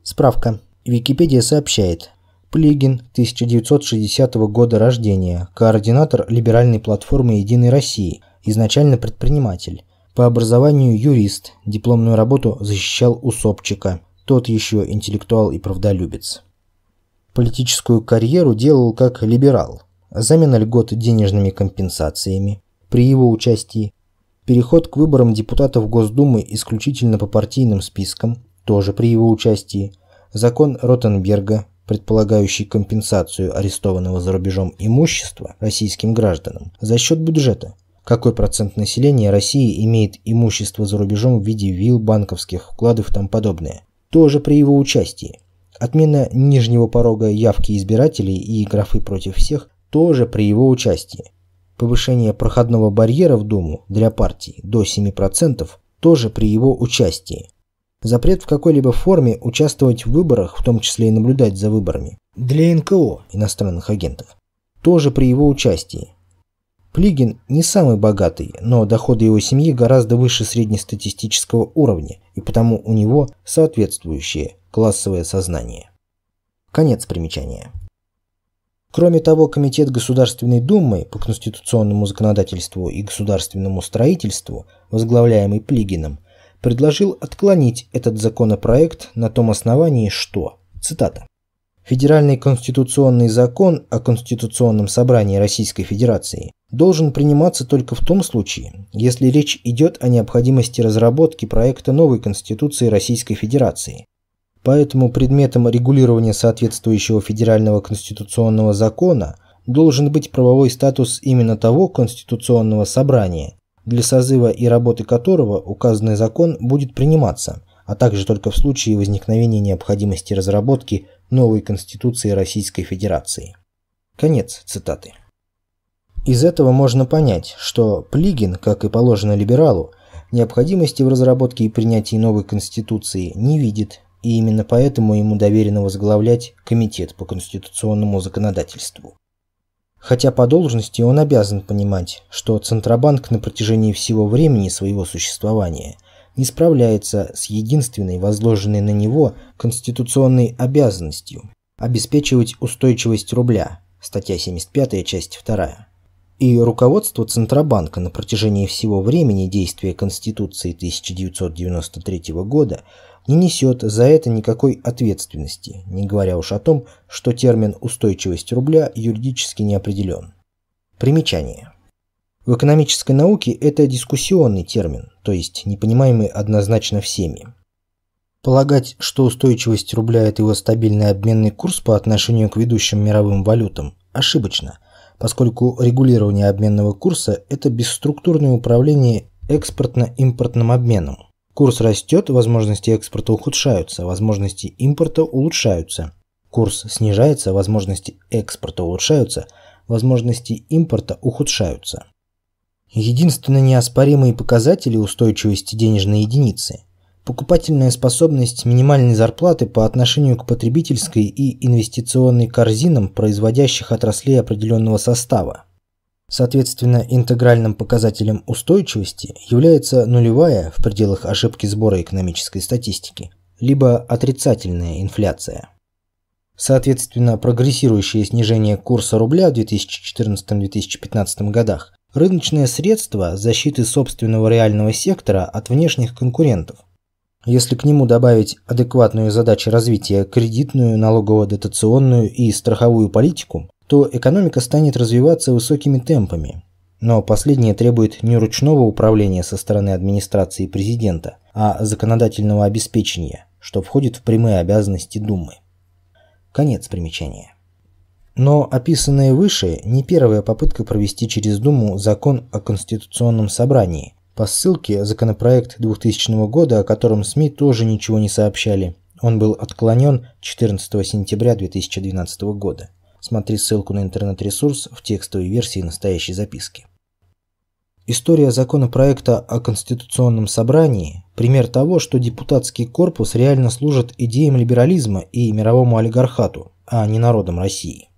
Справка. Википедия сообщает, Плигин, 1960 года рождения, координатор либеральной платформы «Единой России», изначально предприниматель. По образованию юрист, дипломную работу защищал у Усопчика, тот еще интеллектуал и правдолюбец. Политическую карьеру делал как либерал. Замена льгот денежными компенсациями при его участии. Переход к выборам депутатов Госдумы исключительно по партийным спискам, тоже при его участии. Закон Ротенберга, предполагающий компенсацию арестованного за рубежом имущества российским гражданам, за счет бюджета. Какой процент населения России имеет имущество за рубежом в виде вил, банковских вкладов и тому подобное? Тоже при его участии. Отмена нижнего порога явки избирателей и графы против всех тоже при его участии. Повышение проходного барьера в Думу для партии до 7% тоже при его участии. Запрет в какой-либо форме участвовать в выборах, в том числе и наблюдать за выборами, для НКО, иностранных агентов, тоже при его участии. Плигин не самый богатый, но доходы его семьи гораздо выше среднестатистического уровня, и потому у него соответствующее классовое сознание. Конец примечания. Кроме того, Комитет Государственной Думы по конституционному законодательству и государственному строительству, возглавляемый Плигином, предложил отклонить этот законопроект на том основании, что, цитата, Федеральный конституционный закон о Конституционном собрании Российской Федерации должен приниматься только в том случае, если речь идет о необходимости разработки проекта новой Конституции Российской Федерации. Поэтому предметом регулирования соответствующего федерального конституционного закона должен быть правовой статус именно того конституционного собрания, для созыва и работы которого указанный закон будет приниматься, а также только в случае возникновения необходимости разработки новой Конституции Российской Федерации. Конец цитаты. Из этого можно понять, что Плигин, как и положено либералу, необходимости в разработке и принятии новой Конституции не видит, и именно поэтому ему доверено возглавлять Комитет по конституционному законодательству. Хотя по должности он обязан понимать, что Центробанк на протяжении всего времени своего существования не справляется с единственной возложенной на него конституционной обязанностью обеспечивать устойчивость рубля, статья 75, часть 2. И руководство Центробанка на протяжении всего времени действия Конституции 1993 года не несет за это никакой ответственности, не говоря уж о том, что термин «устойчивость рубля» юридически не определен. Примечание. В экономической науке это дискуссионный термин, то есть непонимаемый однозначно всеми. Полагать, что устойчивость рубля – это его стабильный обменный курс по отношению к ведущим мировым валютам, ошибочно, поскольку регулирование обменного курса – это бесструктурное управление экспортно-импортным обменом. Курс растет, возможности экспорта ухудшаются, возможности импорта улучшаются. Курс снижается, возможности экспорта улучшаются, возможности импорта ухудшаются. Единственно неоспоримые показатели устойчивости денежной единицы – покупательная способность минимальной зарплаты по отношению к потребительской и инвестиционной корзинам производящих отраслей определенного состава – Соответственно, интегральным показателем устойчивости является нулевая в пределах ошибки сбора экономической статистики, либо отрицательная инфляция. Соответственно, прогрессирующее снижение курса рубля в 2014-2015 годах – рыночное средство защиты собственного реального сектора от внешних конкурентов. Если к нему добавить адекватную задачу развития кредитную, налогово-дотационную и страховую политику, то экономика станет развиваться высокими темпами. Но последнее требует не ручного управления со стороны администрации президента, а законодательного обеспечения, что входит в прямые обязанности Думы. Конец примечания. Но описанное выше не первая попытка провести через Думу закон о Конституционном собрании. По ссылке законопроект 2000 года, о котором СМИ тоже ничего не сообщали. Он был отклонен 14 сентября 2012 года. Смотри ссылку на интернет-ресурс в текстовой версии настоящей записки. История законопроекта о Конституционном собрании – пример того, что депутатский корпус реально служит идеям либерализма и мировому олигархату, а не народам России.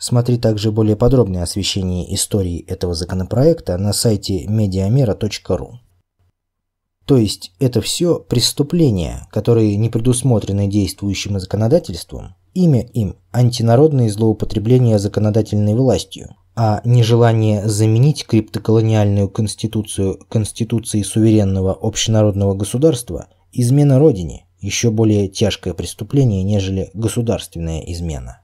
Смотри также более подробное освещение истории этого законопроекта на сайте mediamera.ru. То есть это все преступления, которые не предусмотрены действующим законодательством, Имя им – антинародные злоупотребления законодательной властью, а нежелание заменить криптоколониальную конституцию конституцией суверенного общенародного государства – измена родине, еще более тяжкое преступление, нежели государственная измена.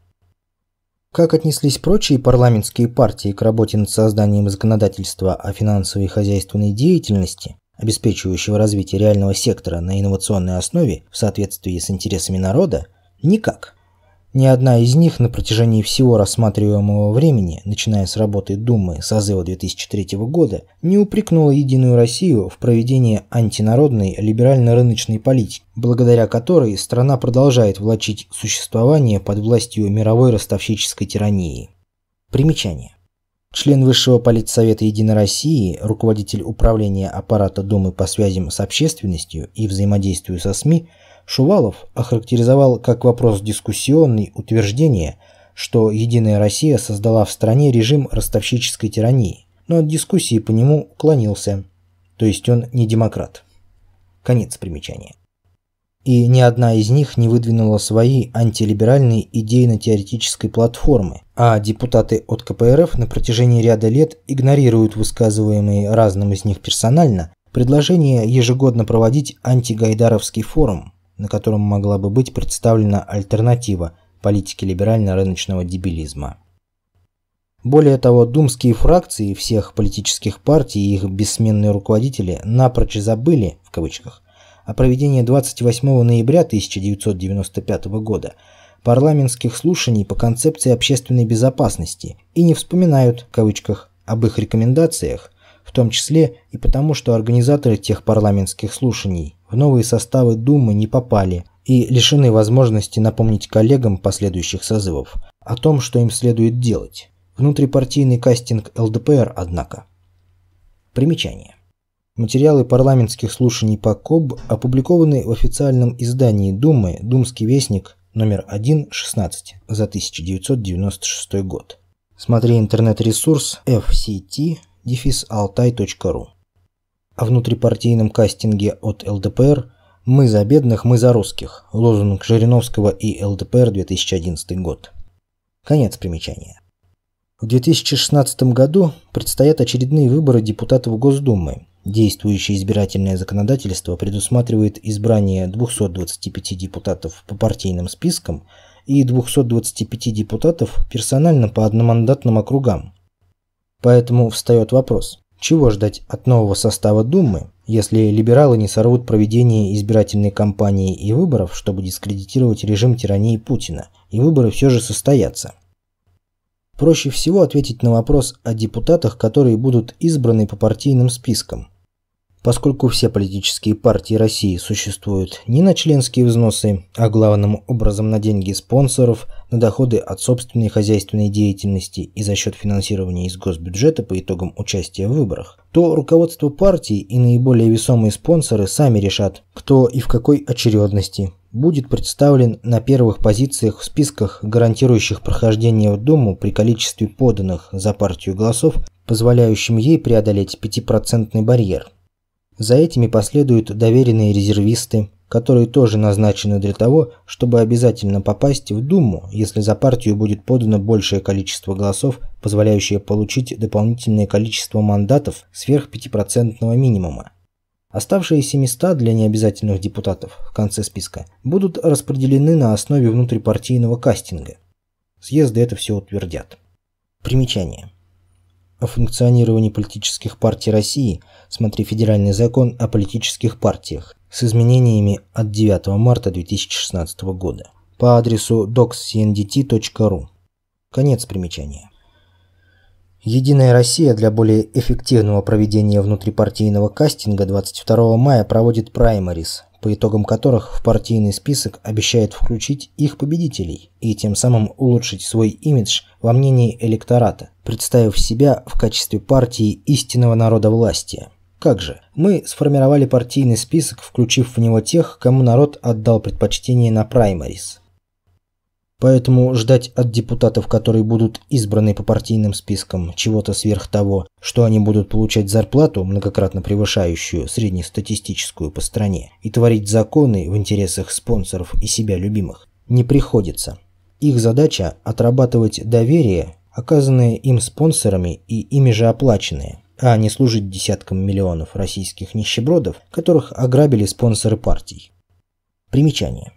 Как отнеслись прочие парламентские партии к работе над созданием законодательства о финансовой и хозяйственной деятельности, обеспечивающего развитие реального сектора на инновационной основе в соответствии с интересами народа, никак. Ни одна из них на протяжении всего рассматриваемого времени, начиная с работы Думы созыва 2003 года, не упрекнула Единую Россию в проведении антинародной либерально-рыночной политики, благодаря которой страна продолжает влачить существование под властью мировой ростовщической тирании. Примечание. Член Высшего политсовета Единой России, руководитель управления аппарата Думы по связям с общественностью и взаимодействию со СМИ – Шувалов охарактеризовал как вопрос дискуссионный утверждение, что «Единая Россия» создала в стране режим ростовщической тирании, но от дискуссии по нему уклонился, то есть он не демократ. Конец примечания. И ни одна из них не выдвинула свои антилиберальные идейно-теоретической платформы, а депутаты от КПРФ на протяжении ряда лет игнорируют высказываемые разным из них персонально предложение ежегодно проводить антигайдаровский форум – на котором могла бы быть представлена альтернатива политике либерально-рыночного дебилизма. Более того, думские фракции всех политических партий и их бессменные руководители напрочь забыли, в кавычках, о проведении 28 ноября 1995 года парламентских слушаний по концепции общественной безопасности и не вспоминают, в кавычках, об их рекомендациях, в том числе и потому, что организаторы тех парламентских слушаний в новые составы Думы не попали и лишены возможности напомнить коллегам последующих созывов о том, что им следует делать. Внутрипартийный кастинг ЛДПР, однако. Примечание. Материалы парламентских слушаний по КОБ опубликованы в официальном издании Думы «Думский вестник» номер 116 за 1996 год. Смотри интернет-ресурс fct-altai.ru о внутрипартийном кастинге от ЛДПР «Мы за бедных, мы за русских» лозунг Жириновского и ЛДПР 2011 год. Конец примечания. В 2016 году предстоят очередные выборы депутатов Госдумы. Действующее избирательное законодательство предусматривает избрание 225 депутатов по партийным спискам и 225 депутатов персонально по одномандатным округам. Поэтому встает вопрос, чего ждать от нового состава Думы, если либералы не сорвут проведение избирательной кампании и выборов, чтобы дискредитировать режим тирании Путина, и выборы все же состоятся? Проще всего ответить на вопрос о депутатах, которые будут избраны по партийным спискам поскольку все политические партии России существуют не на членские взносы, а главным образом на деньги спонсоров, на доходы от собственной хозяйственной деятельности и за счет финансирования из госбюджета по итогам участия в выборах, то руководство партии и наиболее весомые спонсоры сами решат, кто и в какой очередности будет представлен на первых позициях в списках, гарантирующих прохождение в Думу при количестве поданных за партию голосов, позволяющим ей преодолеть 5% барьер – за этими последуют доверенные резервисты, которые тоже назначены для того, чтобы обязательно попасть в Думу, если за партию будет подано большее количество голосов, позволяющее получить дополнительное количество мандатов сверх 5% минимума. Оставшиеся места для необязательных депутатов в конце списка будут распределены на основе внутрипартийного кастинга. Съезды это все утвердят. Примечание о функционировании политических партий России, смотри Федеральный закон о политических партиях, с изменениями от 9 марта 2016 года по адресу docscndt.ru. Конец примечания. Единая Россия для более эффективного проведения внутрипартийного кастинга 22 мая проводит праймарис, по итогам которых в партийный список обещает включить их победителей и тем самым улучшить свой имидж во мнении электората, представив себя в качестве партии истинного народа власти. Как же, мы сформировали партийный список, включив в него тех, кому народ отдал предпочтение на праймарис. Поэтому ждать от депутатов, которые будут избраны по партийным спискам, чего-то сверх того, что они будут получать зарплату, многократно превышающую среднестатистическую по стране, и творить законы в интересах спонсоров и себя любимых, не приходится. Их задача – отрабатывать доверие, оказанное им спонсорами и ими же оплаченное, а не служить десяткам миллионов российских нищебродов, которых ограбили спонсоры партий. Примечание.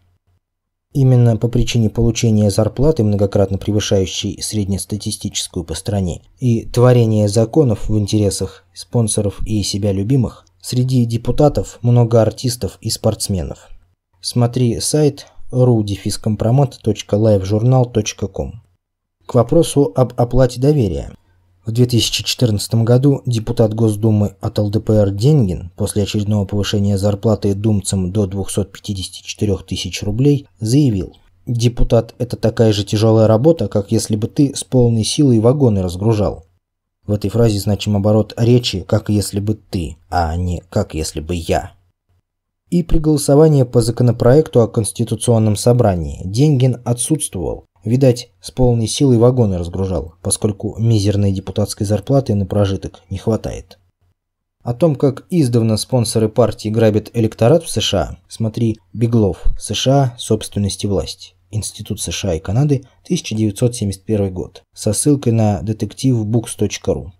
Именно по причине получения зарплаты, многократно превышающей среднестатистическую по стране, и творения законов в интересах спонсоров и себя любимых, среди депутатов много артистов и спортсменов. Смотри сайт ru-компромат.livejournal.com. К вопросу об оплате доверия. В 2014 году депутат Госдумы от ЛДПР Деньгин после очередного повышения зарплаты думцам до 254 тысяч рублей заявил «Депутат – это такая же тяжелая работа, как если бы ты с полной силой вагоны разгружал». В этой фразе значим оборот речи «как если бы ты», а не «как если бы я». И при голосовании по законопроекту о Конституционном собрании Деньгин отсутствовал, Видать, с полной силой вагоны разгружал, поскольку мизерной депутатской зарплаты на прожиток не хватает. О том, как издавна спонсоры партии грабят электорат в США, смотри «Беглов. США. Собственность и власть». Институт США и Канады, 1971 год, со ссылкой на детективбукс.ру.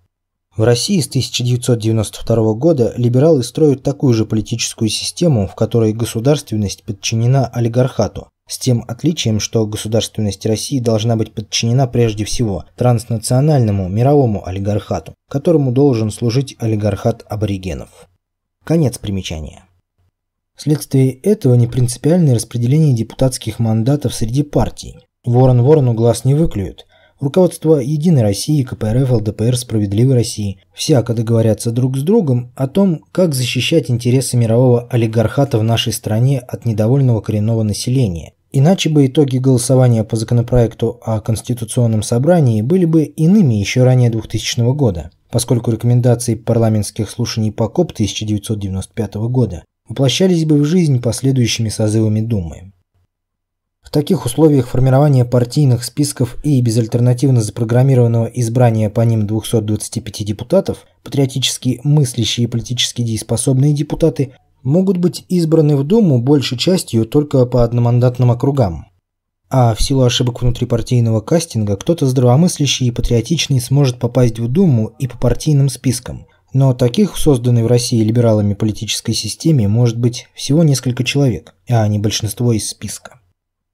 В России с 1992 года либералы строят такую же политическую систему, в которой государственность подчинена олигархату, с тем отличием, что государственность России должна быть подчинена прежде всего транснациональному мировому олигархату, которому должен служить олигархат аборигенов. Конец примечания. Вследствие этого непринципиальное распределение депутатских мандатов среди партий. Ворон ворону глаз не выклюют. Руководство «Единой России», КПРФ, ЛДПР, «Справедливой России» всяко договорятся друг с другом о том, как защищать интересы мирового олигархата в нашей стране от недовольного коренного населения. Иначе бы итоги голосования по законопроекту о Конституционном собрании были бы иными еще ранее 2000 года, поскольку рекомендации парламентских слушаний по КОП 1995 года воплощались бы в жизнь последующими созывами Думы. В таких условиях формирование партийных списков и безальтернативно запрограммированного избрания по ним 225 депутатов, патриотически мыслящие и политически дееспособные депутаты могут быть избраны в Думу большей частью только по одномандатным округам. А в силу ошибок внутрипартийного кастинга кто-то здравомыслящий и патриотичный сможет попасть в Думу и по партийным спискам. Но таких в созданной в России либералами политической системе может быть всего несколько человек, а не большинство из списка.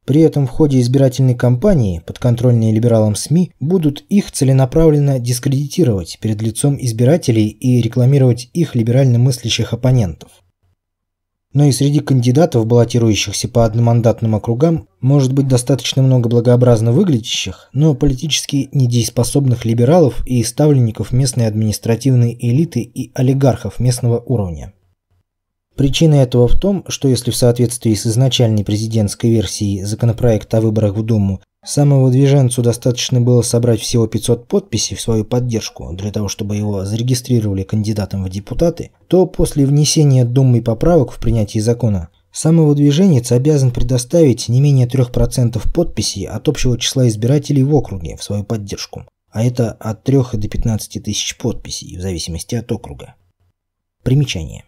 При этом в ходе избирательной кампании подконтрольные либералам СМИ будут их целенаправленно дискредитировать перед лицом избирателей и рекламировать их либерально мыслящих оппонентов. Но и среди кандидатов, баллотирующихся по одномандатным округам, может быть достаточно много благообразно выглядящих, но политически недееспособных либералов и ставленников местной административной элиты и олигархов местного уровня. Причина этого в том, что если в соответствии с изначальной президентской версией законопроекта о выборах в Думу самого движенцу достаточно было собрать всего 500 подписей в свою поддержку для того, чтобы его зарегистрировали кандидатом в депутаты, то после внесения Думой поправок в принятии закона самого самовыдвиженец обязан предоставить не менее 3% подписей от общего числа избирателей в округе в свою поддержку, а это от 3 до 15 тысяч подписей в зависимости от округа. Примечание.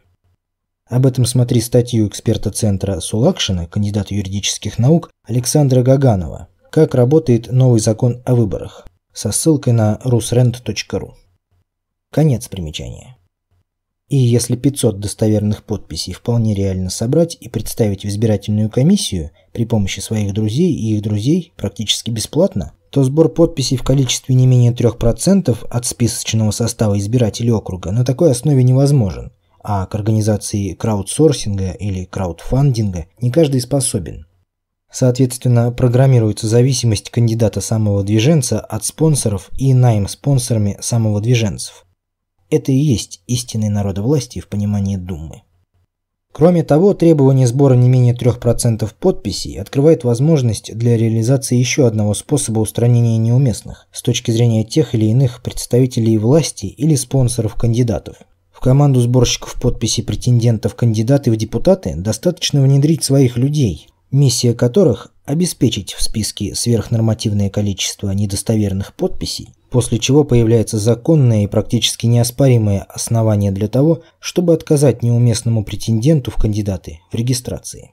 Об этом смотри статью эксперта Центра Сулакшина, кандидата юридических наук Александра Гаганова «Как работает новый закон о выборах» со ссылкой на rusrent.ru. Конец примечания. И если 500 достоверных подписей вполне реально собрать и представить в избирательную комиссию при помощи своих друзей и их друзей практически бесплатно, то сбор подписей в количестве не менее 3% от списочного состава избирателей округа на такой основе невозможен – а к организации краудсорсинга или краудфандинга не каждый способен. Соответственно, программируется зависимость кандидата самого движенца от спонсоров и найм спонсорами самого движенцев. Это и есть истинный народо-власти в понимании Думы. Кроме того, требование сбора не менее 3% подписей открывает возможность для реализации еще одного способа устранения неуместных с точки зрения тех или иных представителей власти или спонсоров кандидатов. В команду сборщиков подписей претендентов кандидаты в депутаты достаточно внедрить своих людей, миссия которых – обеспечить в списке сверхнормативное количество недостоверных подписей, после чего появляется законное и практически неоспоримое основание для того, чтобы отказать неуместному претенденту в кандидаты в регистрации.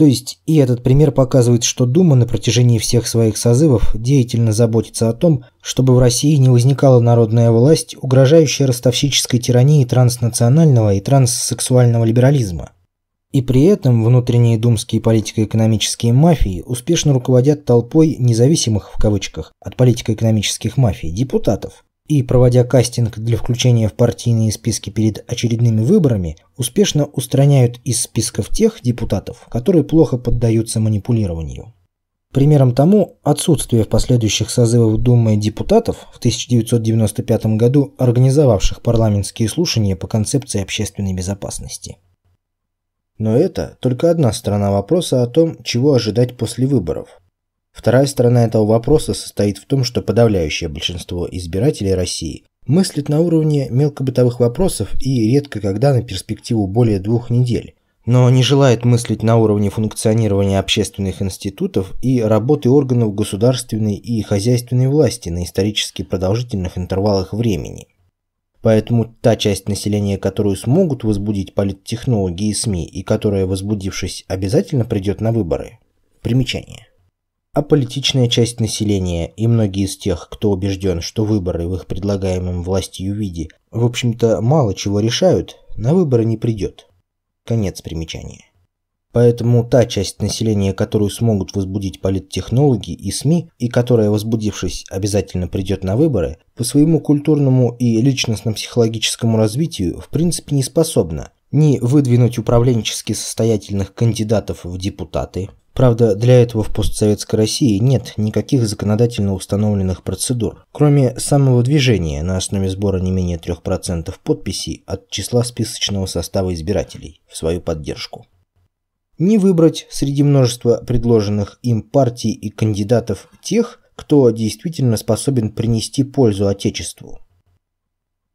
То есть и этот пример показывает, что Дума на протяжении всех своих созывов деятельно заботится о том, чтобы в России не возникала народная власть, угрожающая ростовщической тирании транснационального и транссексуального либерализма. И при этом внутренние думские политико-экономические мафии успешно руководят толпой независимых в кавычках от политико-экономических мафий депутатов, и, проводя кастинг для включения в партийные списки перед очередными выборами, успешно устраняют из списков тех депутатов, которые плохо поддаются манипулированию. Примером тому отсутствие в последующих созывах Думы депутатов в 1995 году, организовавших парламентские слушания по концепции общественной безопасности. Но это только одна сторона вопроса о том, чего ожидать после выборов. Вторая сторона этого вопроса состоит в том, что подавляющее большинство избирателей России мыслит на уровне мелкобытовых вопросов и редко когда на перспективу более двух недель, но не желает мыслить на уровне функционирования общественных институтов и работы органов государственной и хозяйственной власти на исторически продолжительных интервалах времени. Поэтому та часть населения, которую смогут возбудить политтехнологи и СМИ, и которая, возбудившись, обязательно придет на выборы. Примечание. А Аполитичная часть населения и многие из тех, кто убежден, что выборы в их предлагаемом властью виде, в общем-то, мало чего решают, на выборы не придет. Конец примечания. Поэтому та часть населения, которую смогут возбудить политтехнологи и СМИ, и которая, возбудившись, обязательно придет на выборы, по своему культурному и личностно-психологическому развитию в принципе не способна ни выдвинуть управленчески состоятельных кандидатов в депутаты, Правда, для этого в постсоветской России нет никаких законодательно установленных процедур, кроме самого движения на основе сбора не менее 3% подписей от числа списочного состава избирателей в свою поддержку. Не выбрать среди множества предложенных им партий и кандидатов тех, кто действительно способен принести пользу Отечеству,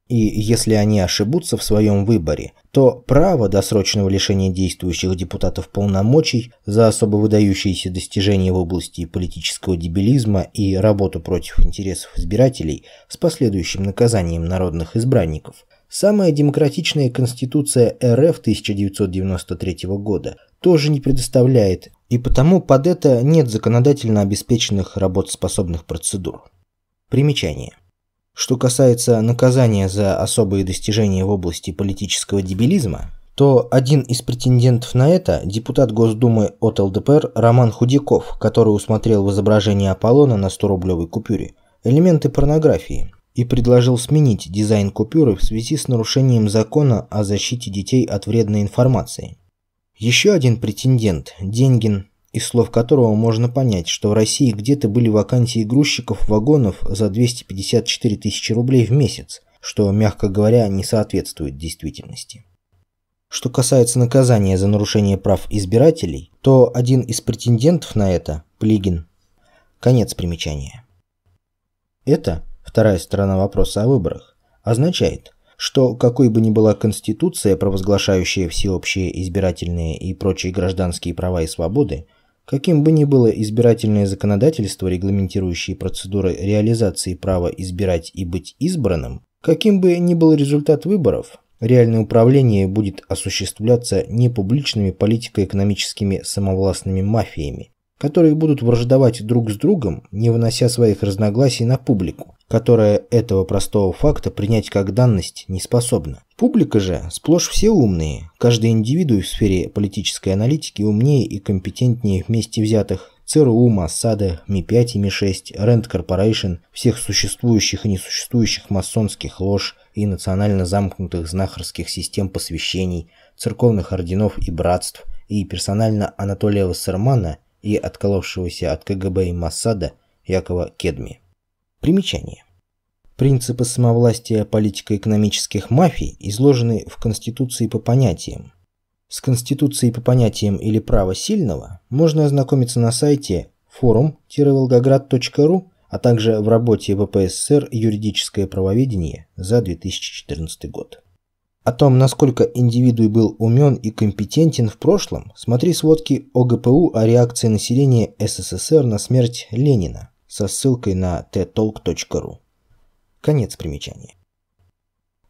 и если они ошибутся в своем выборе, то право досрочного лишения действующих депутатов полномочий за особо выдающиеся достижения в области политического дебилизма и работу против интересов избирателей с последующим наказанием народных избранников – Самая демократичная конституция РФ 1993 года тоже не предоставляет, и потому под это нет законодательно обеспеченных работоспособных процедур. Примечание. Что касается наказания за особые достижения в области политического дебилизма, то один из претендентов на это – депутат Госдумы от ЛДПР Роман Худяков, который усмотрел в изображении Аполлона на 100-рублевой купюре элементы порнографии и предложил сменить дизайн купюры в связи с нарушением закона о защите детей от вредной информации. Еще один претендент – Деньгин из слов которого можно понять, что в России где-то были вакансии грузчиков вагонов за 254 тысячи рублей в месяц, что, мягко говоря, не соответствует действительности. Что касается наказания за нарушение прав избирателей, то один из претендентов на это – Плигин. Конец примечания. Это, вторая сторона вопроса о выборах, означает, что какой бы ни была конституция, провозглашающая всеобщие избирательные и прочие гражданские права и свободы, Каким бы ни было избирательное законодательство, регламентирующее процедуры реализации права избирать и быть избранным, каким бы ни был результат выборов, реальное управление будет осуществляться не публичными политико-экономическими самовластными мафиями, которые будут враждовать друг с другом, не вынося своих разногласий на публику, которая этого простого факта принять как данность не способна. Публика же сплошь все умные, каждый индивиду в сфере политической аналитики умнее и компетентнее вместе взятых ЦРУ, Моссада, Ми-5 и Ми-6, Rand Corporation, всех существующих и несуществующих масонских лож и национально замкнутых знахарских систем посвящений, церковных орденов и братств, и персонально Анатолия Вассермана и отколовшегося от КГБ и Моссада Якова Кедми. Примечание. Принципы самовластия политико-экономических мафий изложены в Конституции по понятиям. С Конституцией по понятиям или право сильного можно ознакомиться на сайте forum-волгоград.ру, а также в работе ВПСР «Юридическое правоведение» за 2014 год. О том, насколько индивидуй был умен и компетентен в прошлом, смотри сводки ОГПУ о реакции населения СССР на смерть Ленина – со ссылкой на ttalk.ru. Конец примечания.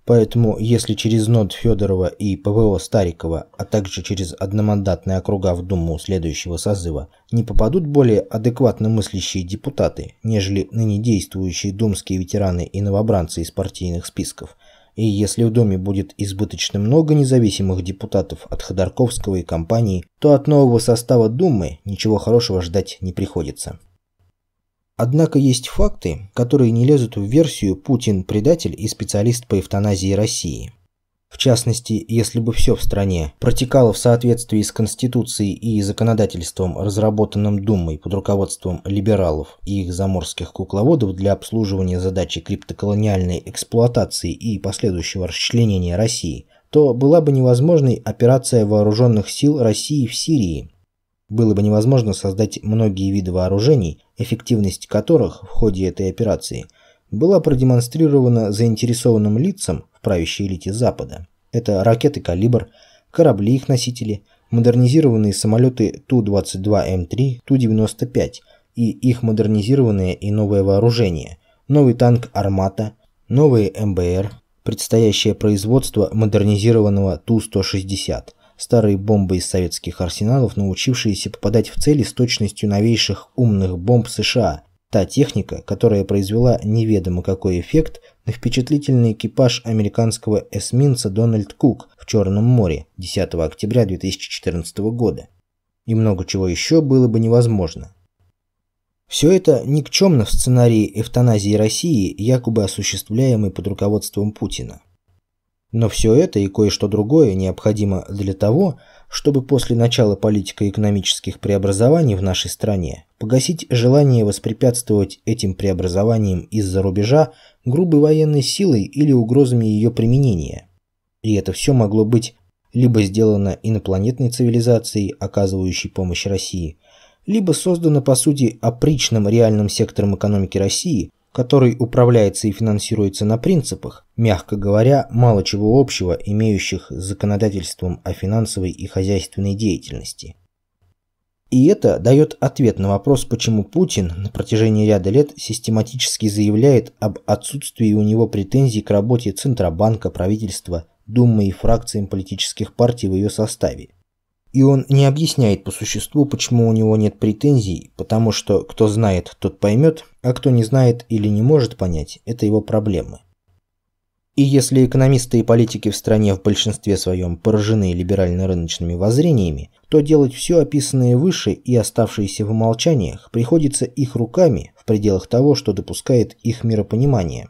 Поэтому, если через нод Федорова и ПВО Старикова, а также через одномандатные округа в Думу следующего созыва, не попадут более адекватно мыслящие депутаты, нежели ныне действующие думские ветераны и новобранцы из партийных списков, и если в Думе будет избыточно много независимых депутатов от Ходорковского и компании, то от нового состава Думы ничего хорошего ждать не приходится. Однако есть факты, которые не лезут в версию «Путин – предатель и специалист по эвтаназии России». В частности, если бы все в стране протекало в соответствии с Конституцией и законодательством, разработанным Думой под руководством либералов и их заморских кукловодов для обслуживания задачи криптоколониальной эксплуатации и последующего расчленения России, то была бы невозможной операция вооруженных сил России в Сирии, было бы невозможно создать многие виды вооружений, эффективность которых в ходе этой операции была продемонстрирована заинтересованным лицам в правящей элите Запада. Это ракеты «Калибр», корабли их носители, модернизированные самолеты Ту-22М3, Ту-95 и их модернизированное и новое вооружение, новый танк «Армата», новые МБР, предстоящее производство модернизированного Ту-160– старые бомбы из советских арсеналов, научившиеся попадать в цели с точностью новейших умных бомб США. Та техника, которая произвела неведомо какой эффект на впечатлительный экипаж американского эсминца Дональд Кук в Черном море 10 октября 2014 года. И много чего еще было бы невозможно. Все это никчемно в сценарии эвтаназии России, якобы осуществляемой под руководством Путина. Но все это и кое-что другое необходимо для того, чтобы после начала политико-экономических преобразований в нашей стране погасить желание воспрепятствовать этим преобразованиям из-за рубежа грубой военной силой или угрозами ее применения. И это все могло быть либо сделано инопланетной цивилизацией, оказывающей помощь России, либо создано по сути опричным реальным сектором экономики России, который управляется и финансируется на принципах, мягко говоря, мало чего общего, имеющих с законодательством о финансовой и хозяйственной деятельности. И это дает ответ на вопрос, почему Путин на протяжении ряда лет систематически заявляет об отсутствии у него претензий к работе Центробанка, правительства, Думы и фракциям политических партий в ее составе. И он не объясняет по существу, почему у него нет претензий, потому что кто знает, тот поймет, а кто не знает или не может понять, это его проблемы. И если экономисты и политики в стране в большинстве своем поражены либерально-рыночными воззрениями, то делать все описанное выше и оставшиеся в умолчаниях приходится их руками в пределах того, что допускает их миропонимание.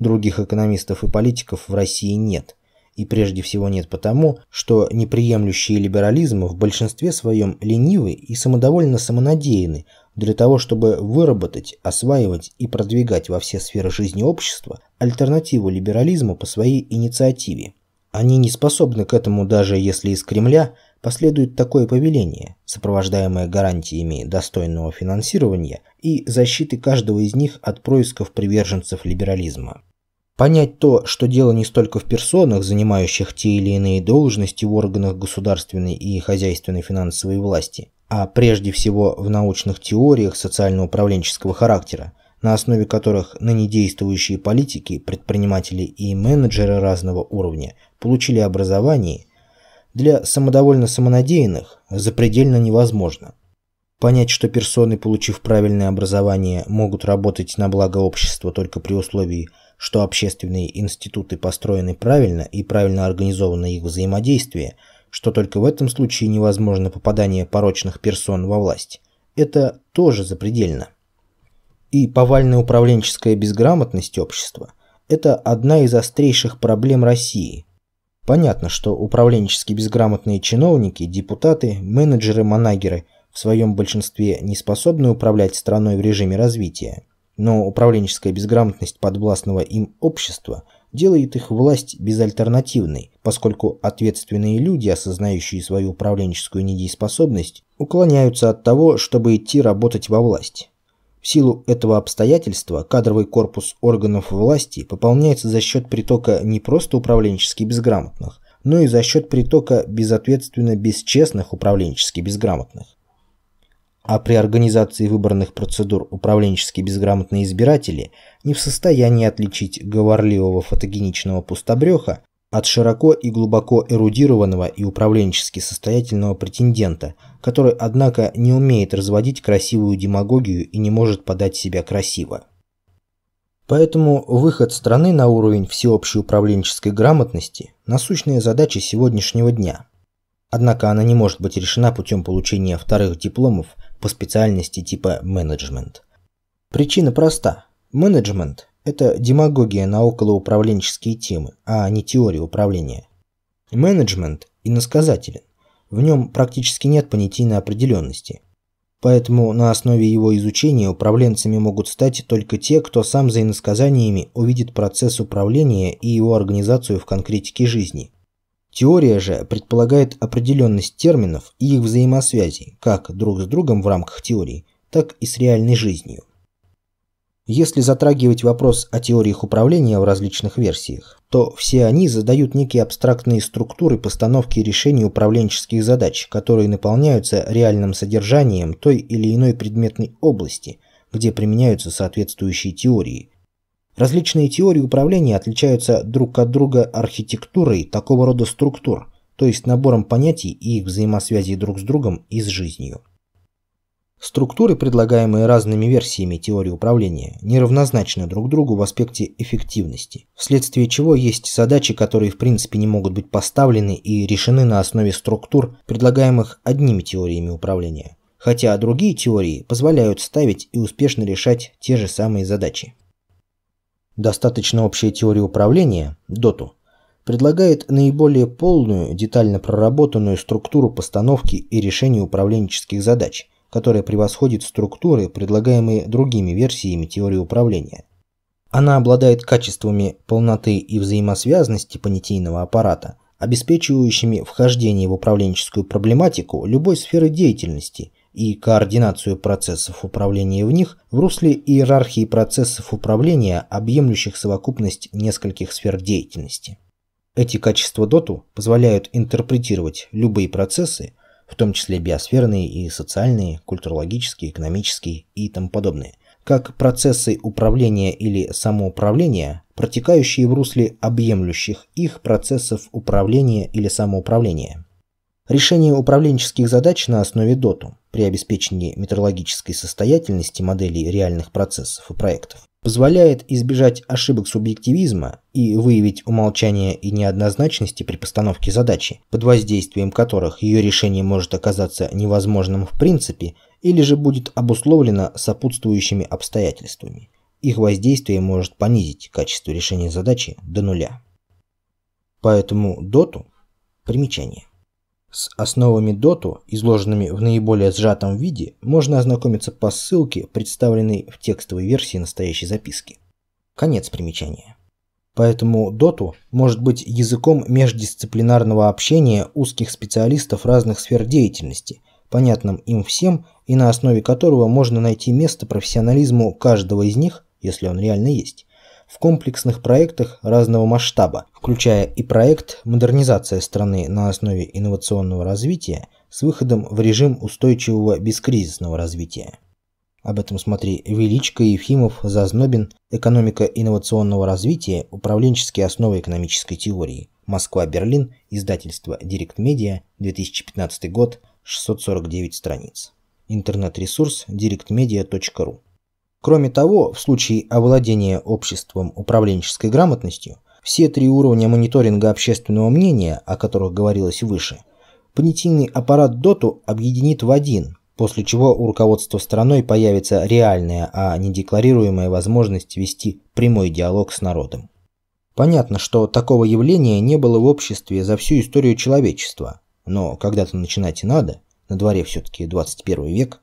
Других экономистов и политиков в России нет – и прежде всего нет потому, что неприемлющие либерализмы в большинстве своем ленивы и самодовольно самонадеяны для того, чтобы выработать, осваивать и продвигать во все сферы жизни общества альтернативу либерализму по своей инициативе. Они не способны к этому даже если из Кремля последует такое повеление, сопровождаемое гарантиями достойного финансирования и защиты каждого из них от происков приверженцев либерализма. Понять то, что дело не столько в персонах, занимающих те или иные должности в органах государственной и хозяйственной финансовой власти, а прежде всего в научных теориях социально-управленческого характера, на основе которых ныне действующие политики, предприниматели и менеджеры разного уровня получили образование, для самодовольно самонадеянных запредельно невозможно. Понять, что персоны, получив правильное образование, могут работать на благо общества только при условии – что общественные институты построены правильно и правильно организовано их взаимодействие, что только в этом случае невозможно попадание порочных персон во власть. Это тоже запредельно. И повальная управленческая безграмотность общества – это одна из острейших проблем России. Понятно, что управленчески безграмотные чиновники, депутаты, менеджеры, манагеры в своем большинстве не способны управлять страной в режиме развития – но управленческая безграмотность подвластного им общества делает их власть безальтернативной, поскольку ответственные люди, осознающие свою управленческую недееспособность, уклоняются от того, чтобы идти работать во власть. В силу этого обстоятельства кадровый корпус органов власти пополняется за счет притока не просто управленчески безграмотных, но и за счет притока безответственно бесчестных управленчески безграмотных а при организации выборных процедур управленчески безграмотные избиратели не в состоянии отличить говорливого фотогеничного пустобреха от широко и глубоко эрудированного и управленчески состоятельного претендента, который, однако, не умеет разводить красивую демагогию и не может подать себя красиво. Поэтому выход страны на уровень всеобщей управленческой грамотности – насущная задача сегодняшнего дня. Однако она не может быть решена путем получения вторых дипломов по специальности типа менеджмент. Причина проста. Менеджмент – это демагогия на околоуправленческие темы, а не теория управления. Менеджмент иносказателен. В нем практически нет понятийной определенности. Поэтому на основе его изучения управленцами могут стать только те, кто сам за иносказаниями увидит процесс управления и его организацию в конкретике жизни – Теория же предполагает определенность терминов и их взаимосвязи, как друг с другом в рамках теории, так и с реальной жизнью. Если затрагивать вопрос о теориях управления в различных версиях, то все они задают некие абстрактные структуры постановки решений управленческих задач, которые наполняются реальным содержанием той или иной предметной области, где применяются соответствующие теории, Различные теории управления отличаются друг от друга архитектурой такого рода структур, то есть набором понятий и их взаимосвязи друг с другом и с жизнью. Структуры, предлагаемые разными версиями теории управления, неравнозначны друг другу в аспекте эффективности, вследствие чего есть задачи, которые в принципе не могут быть поставлены и решены на основе структур, предлагаемых одними теориями управления, хотя другие теории позволяют ставить и успешно решать те же самые задачи. Достаточно общая теория управления, (ДОТУ) предлагает наиболее полную, детально проработанную структуру постановки и решения управленческих задач, которая превосходит структуры, предлагаемые другими версиями теории управления. Она обладает качествами полноты и взаимосвязности понятийного аппарата, обеспечивающими вхождение в управленческую проблематику любой сферы деятельности – и координацию процессов управления в них в русле иерархии процессов управления, объемлющих совокупность нескольких сфер деятельности. Эти качества доту позволяют интерпретировать любые процессы, в том числе биосферные и социальные, культурологические, экономические и тому подобные, как процессы управления или самоуправления, протекающие в русле объемлющих их процессов управления или самоуправления. Решение управленческих задач на основе доту – при обеспечении метрологической состоятельности моделей реальных процессов и проектов, позволяет избежать ошибок субъективизма и выявить умолчание и неоднозначности при постановке задачи, под воздействием которых ее решение может оказаться невозможным в принципе или же будет обусловлено сопутствующими обстоятельствами. Их воздействие может понизить качество решения задачи до нуля. Поэтому доту примечание. С основами доту, изложенными в наиболее сжатом виде, можно ознакомиться по ссылке, представленной в текстовой версии настоящей записки. Конец примечания. Поэтому доту может быть языком междисциплинарного общения узких специалистов разных сфер деятельности, понятным им всем и на основе которого можно найти место профессионализму каждого из них, если он реально есть, в комплексных проектах разного масштаба, включая и проект «Модернизация страны на основе инновационного развития» с выходом в режим устойчивого бескризисного развития. Об этом смотри Величко, Ефимов, Зазнобин, «Экономика инновационного развития. Управленческие основы экономической теории». Москва, Берлин, издательство Direct 2015 год, 649 страниц. Интернет-ресурс directmedia.ru Кроме того, в случае овладения обществом управленческой грамотностью, все три уровня мониторинга общественного мнения, о которых говорилось выше, понятийный аппарат ДОТУ объединит в один, после чего у руководства страной появится реальная, а не декларируемая возможность вести прямой диалог с народом. Понятно, что такого явления не было в обществе за всю историю человечества, но когда-то начинать и надо, на дворе все-таки 21 век.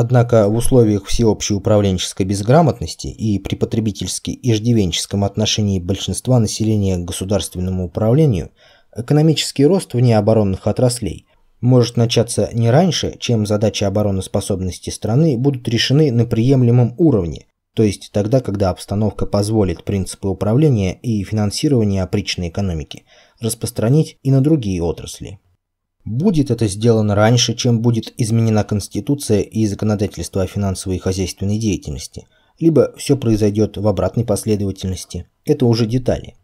Однако в условиях всеобщей управленческой безграмотности и при потребительски-иждивенческом отношении большинства населения к государственному управлению экономический рост вне оборонных отраслей может начаться не раньше, чем задачи обороноспособности страны будут решены на приемлемом уровне, то есть тогда, когда обстановка позволит принципы управления и финансирования опричной экономики распространить и на другие отрасли. Будет это сделано раньше, чем будет изменена Конституция и законодательство о финансовой и хозяйственной деятельности, либо все произойдет в обратной последовательности. Это уже детали.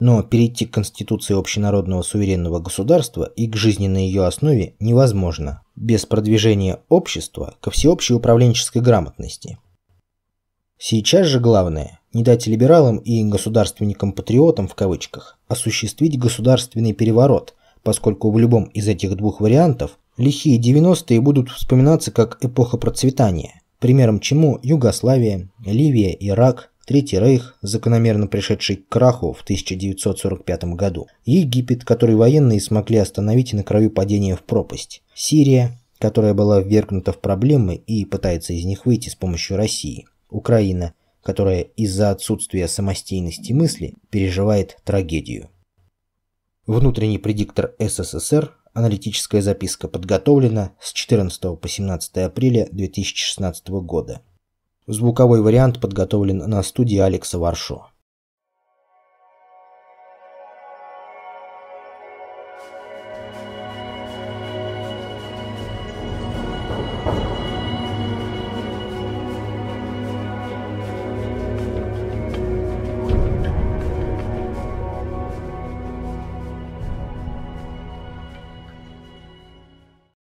Но перейти к Конституции общенародного суверенного государства и к жизни на ее основе невозможно без продвижения общества ко всеобщей управленческой грамотности. Сейчас же главное – не дать либералам и государственникам-патриотам в кавычках осуществить государственный переворот – поскольку в любом из этих двух вариантов лихие 90-е будут вспоминаться как эпоха процветания, примером чему Югославия, Ливия, Ирак, Третий Рейх, закономерно пришедший к краху в 1945 году, Египет, который военные смогли остановить на краю падения в пропасть, Сирия, которая была ввергнута в проблемы и пытается из них выйти с помощью России, Украина, которая из-за отсутствия самостийности мысли переживает трагедию. Внутренний предиктор СССР. Аналитическая записка подготовлена с 14 по 17 апреля 2016 года. Звуковой вариант подготовлен на студии Алекса Варшо.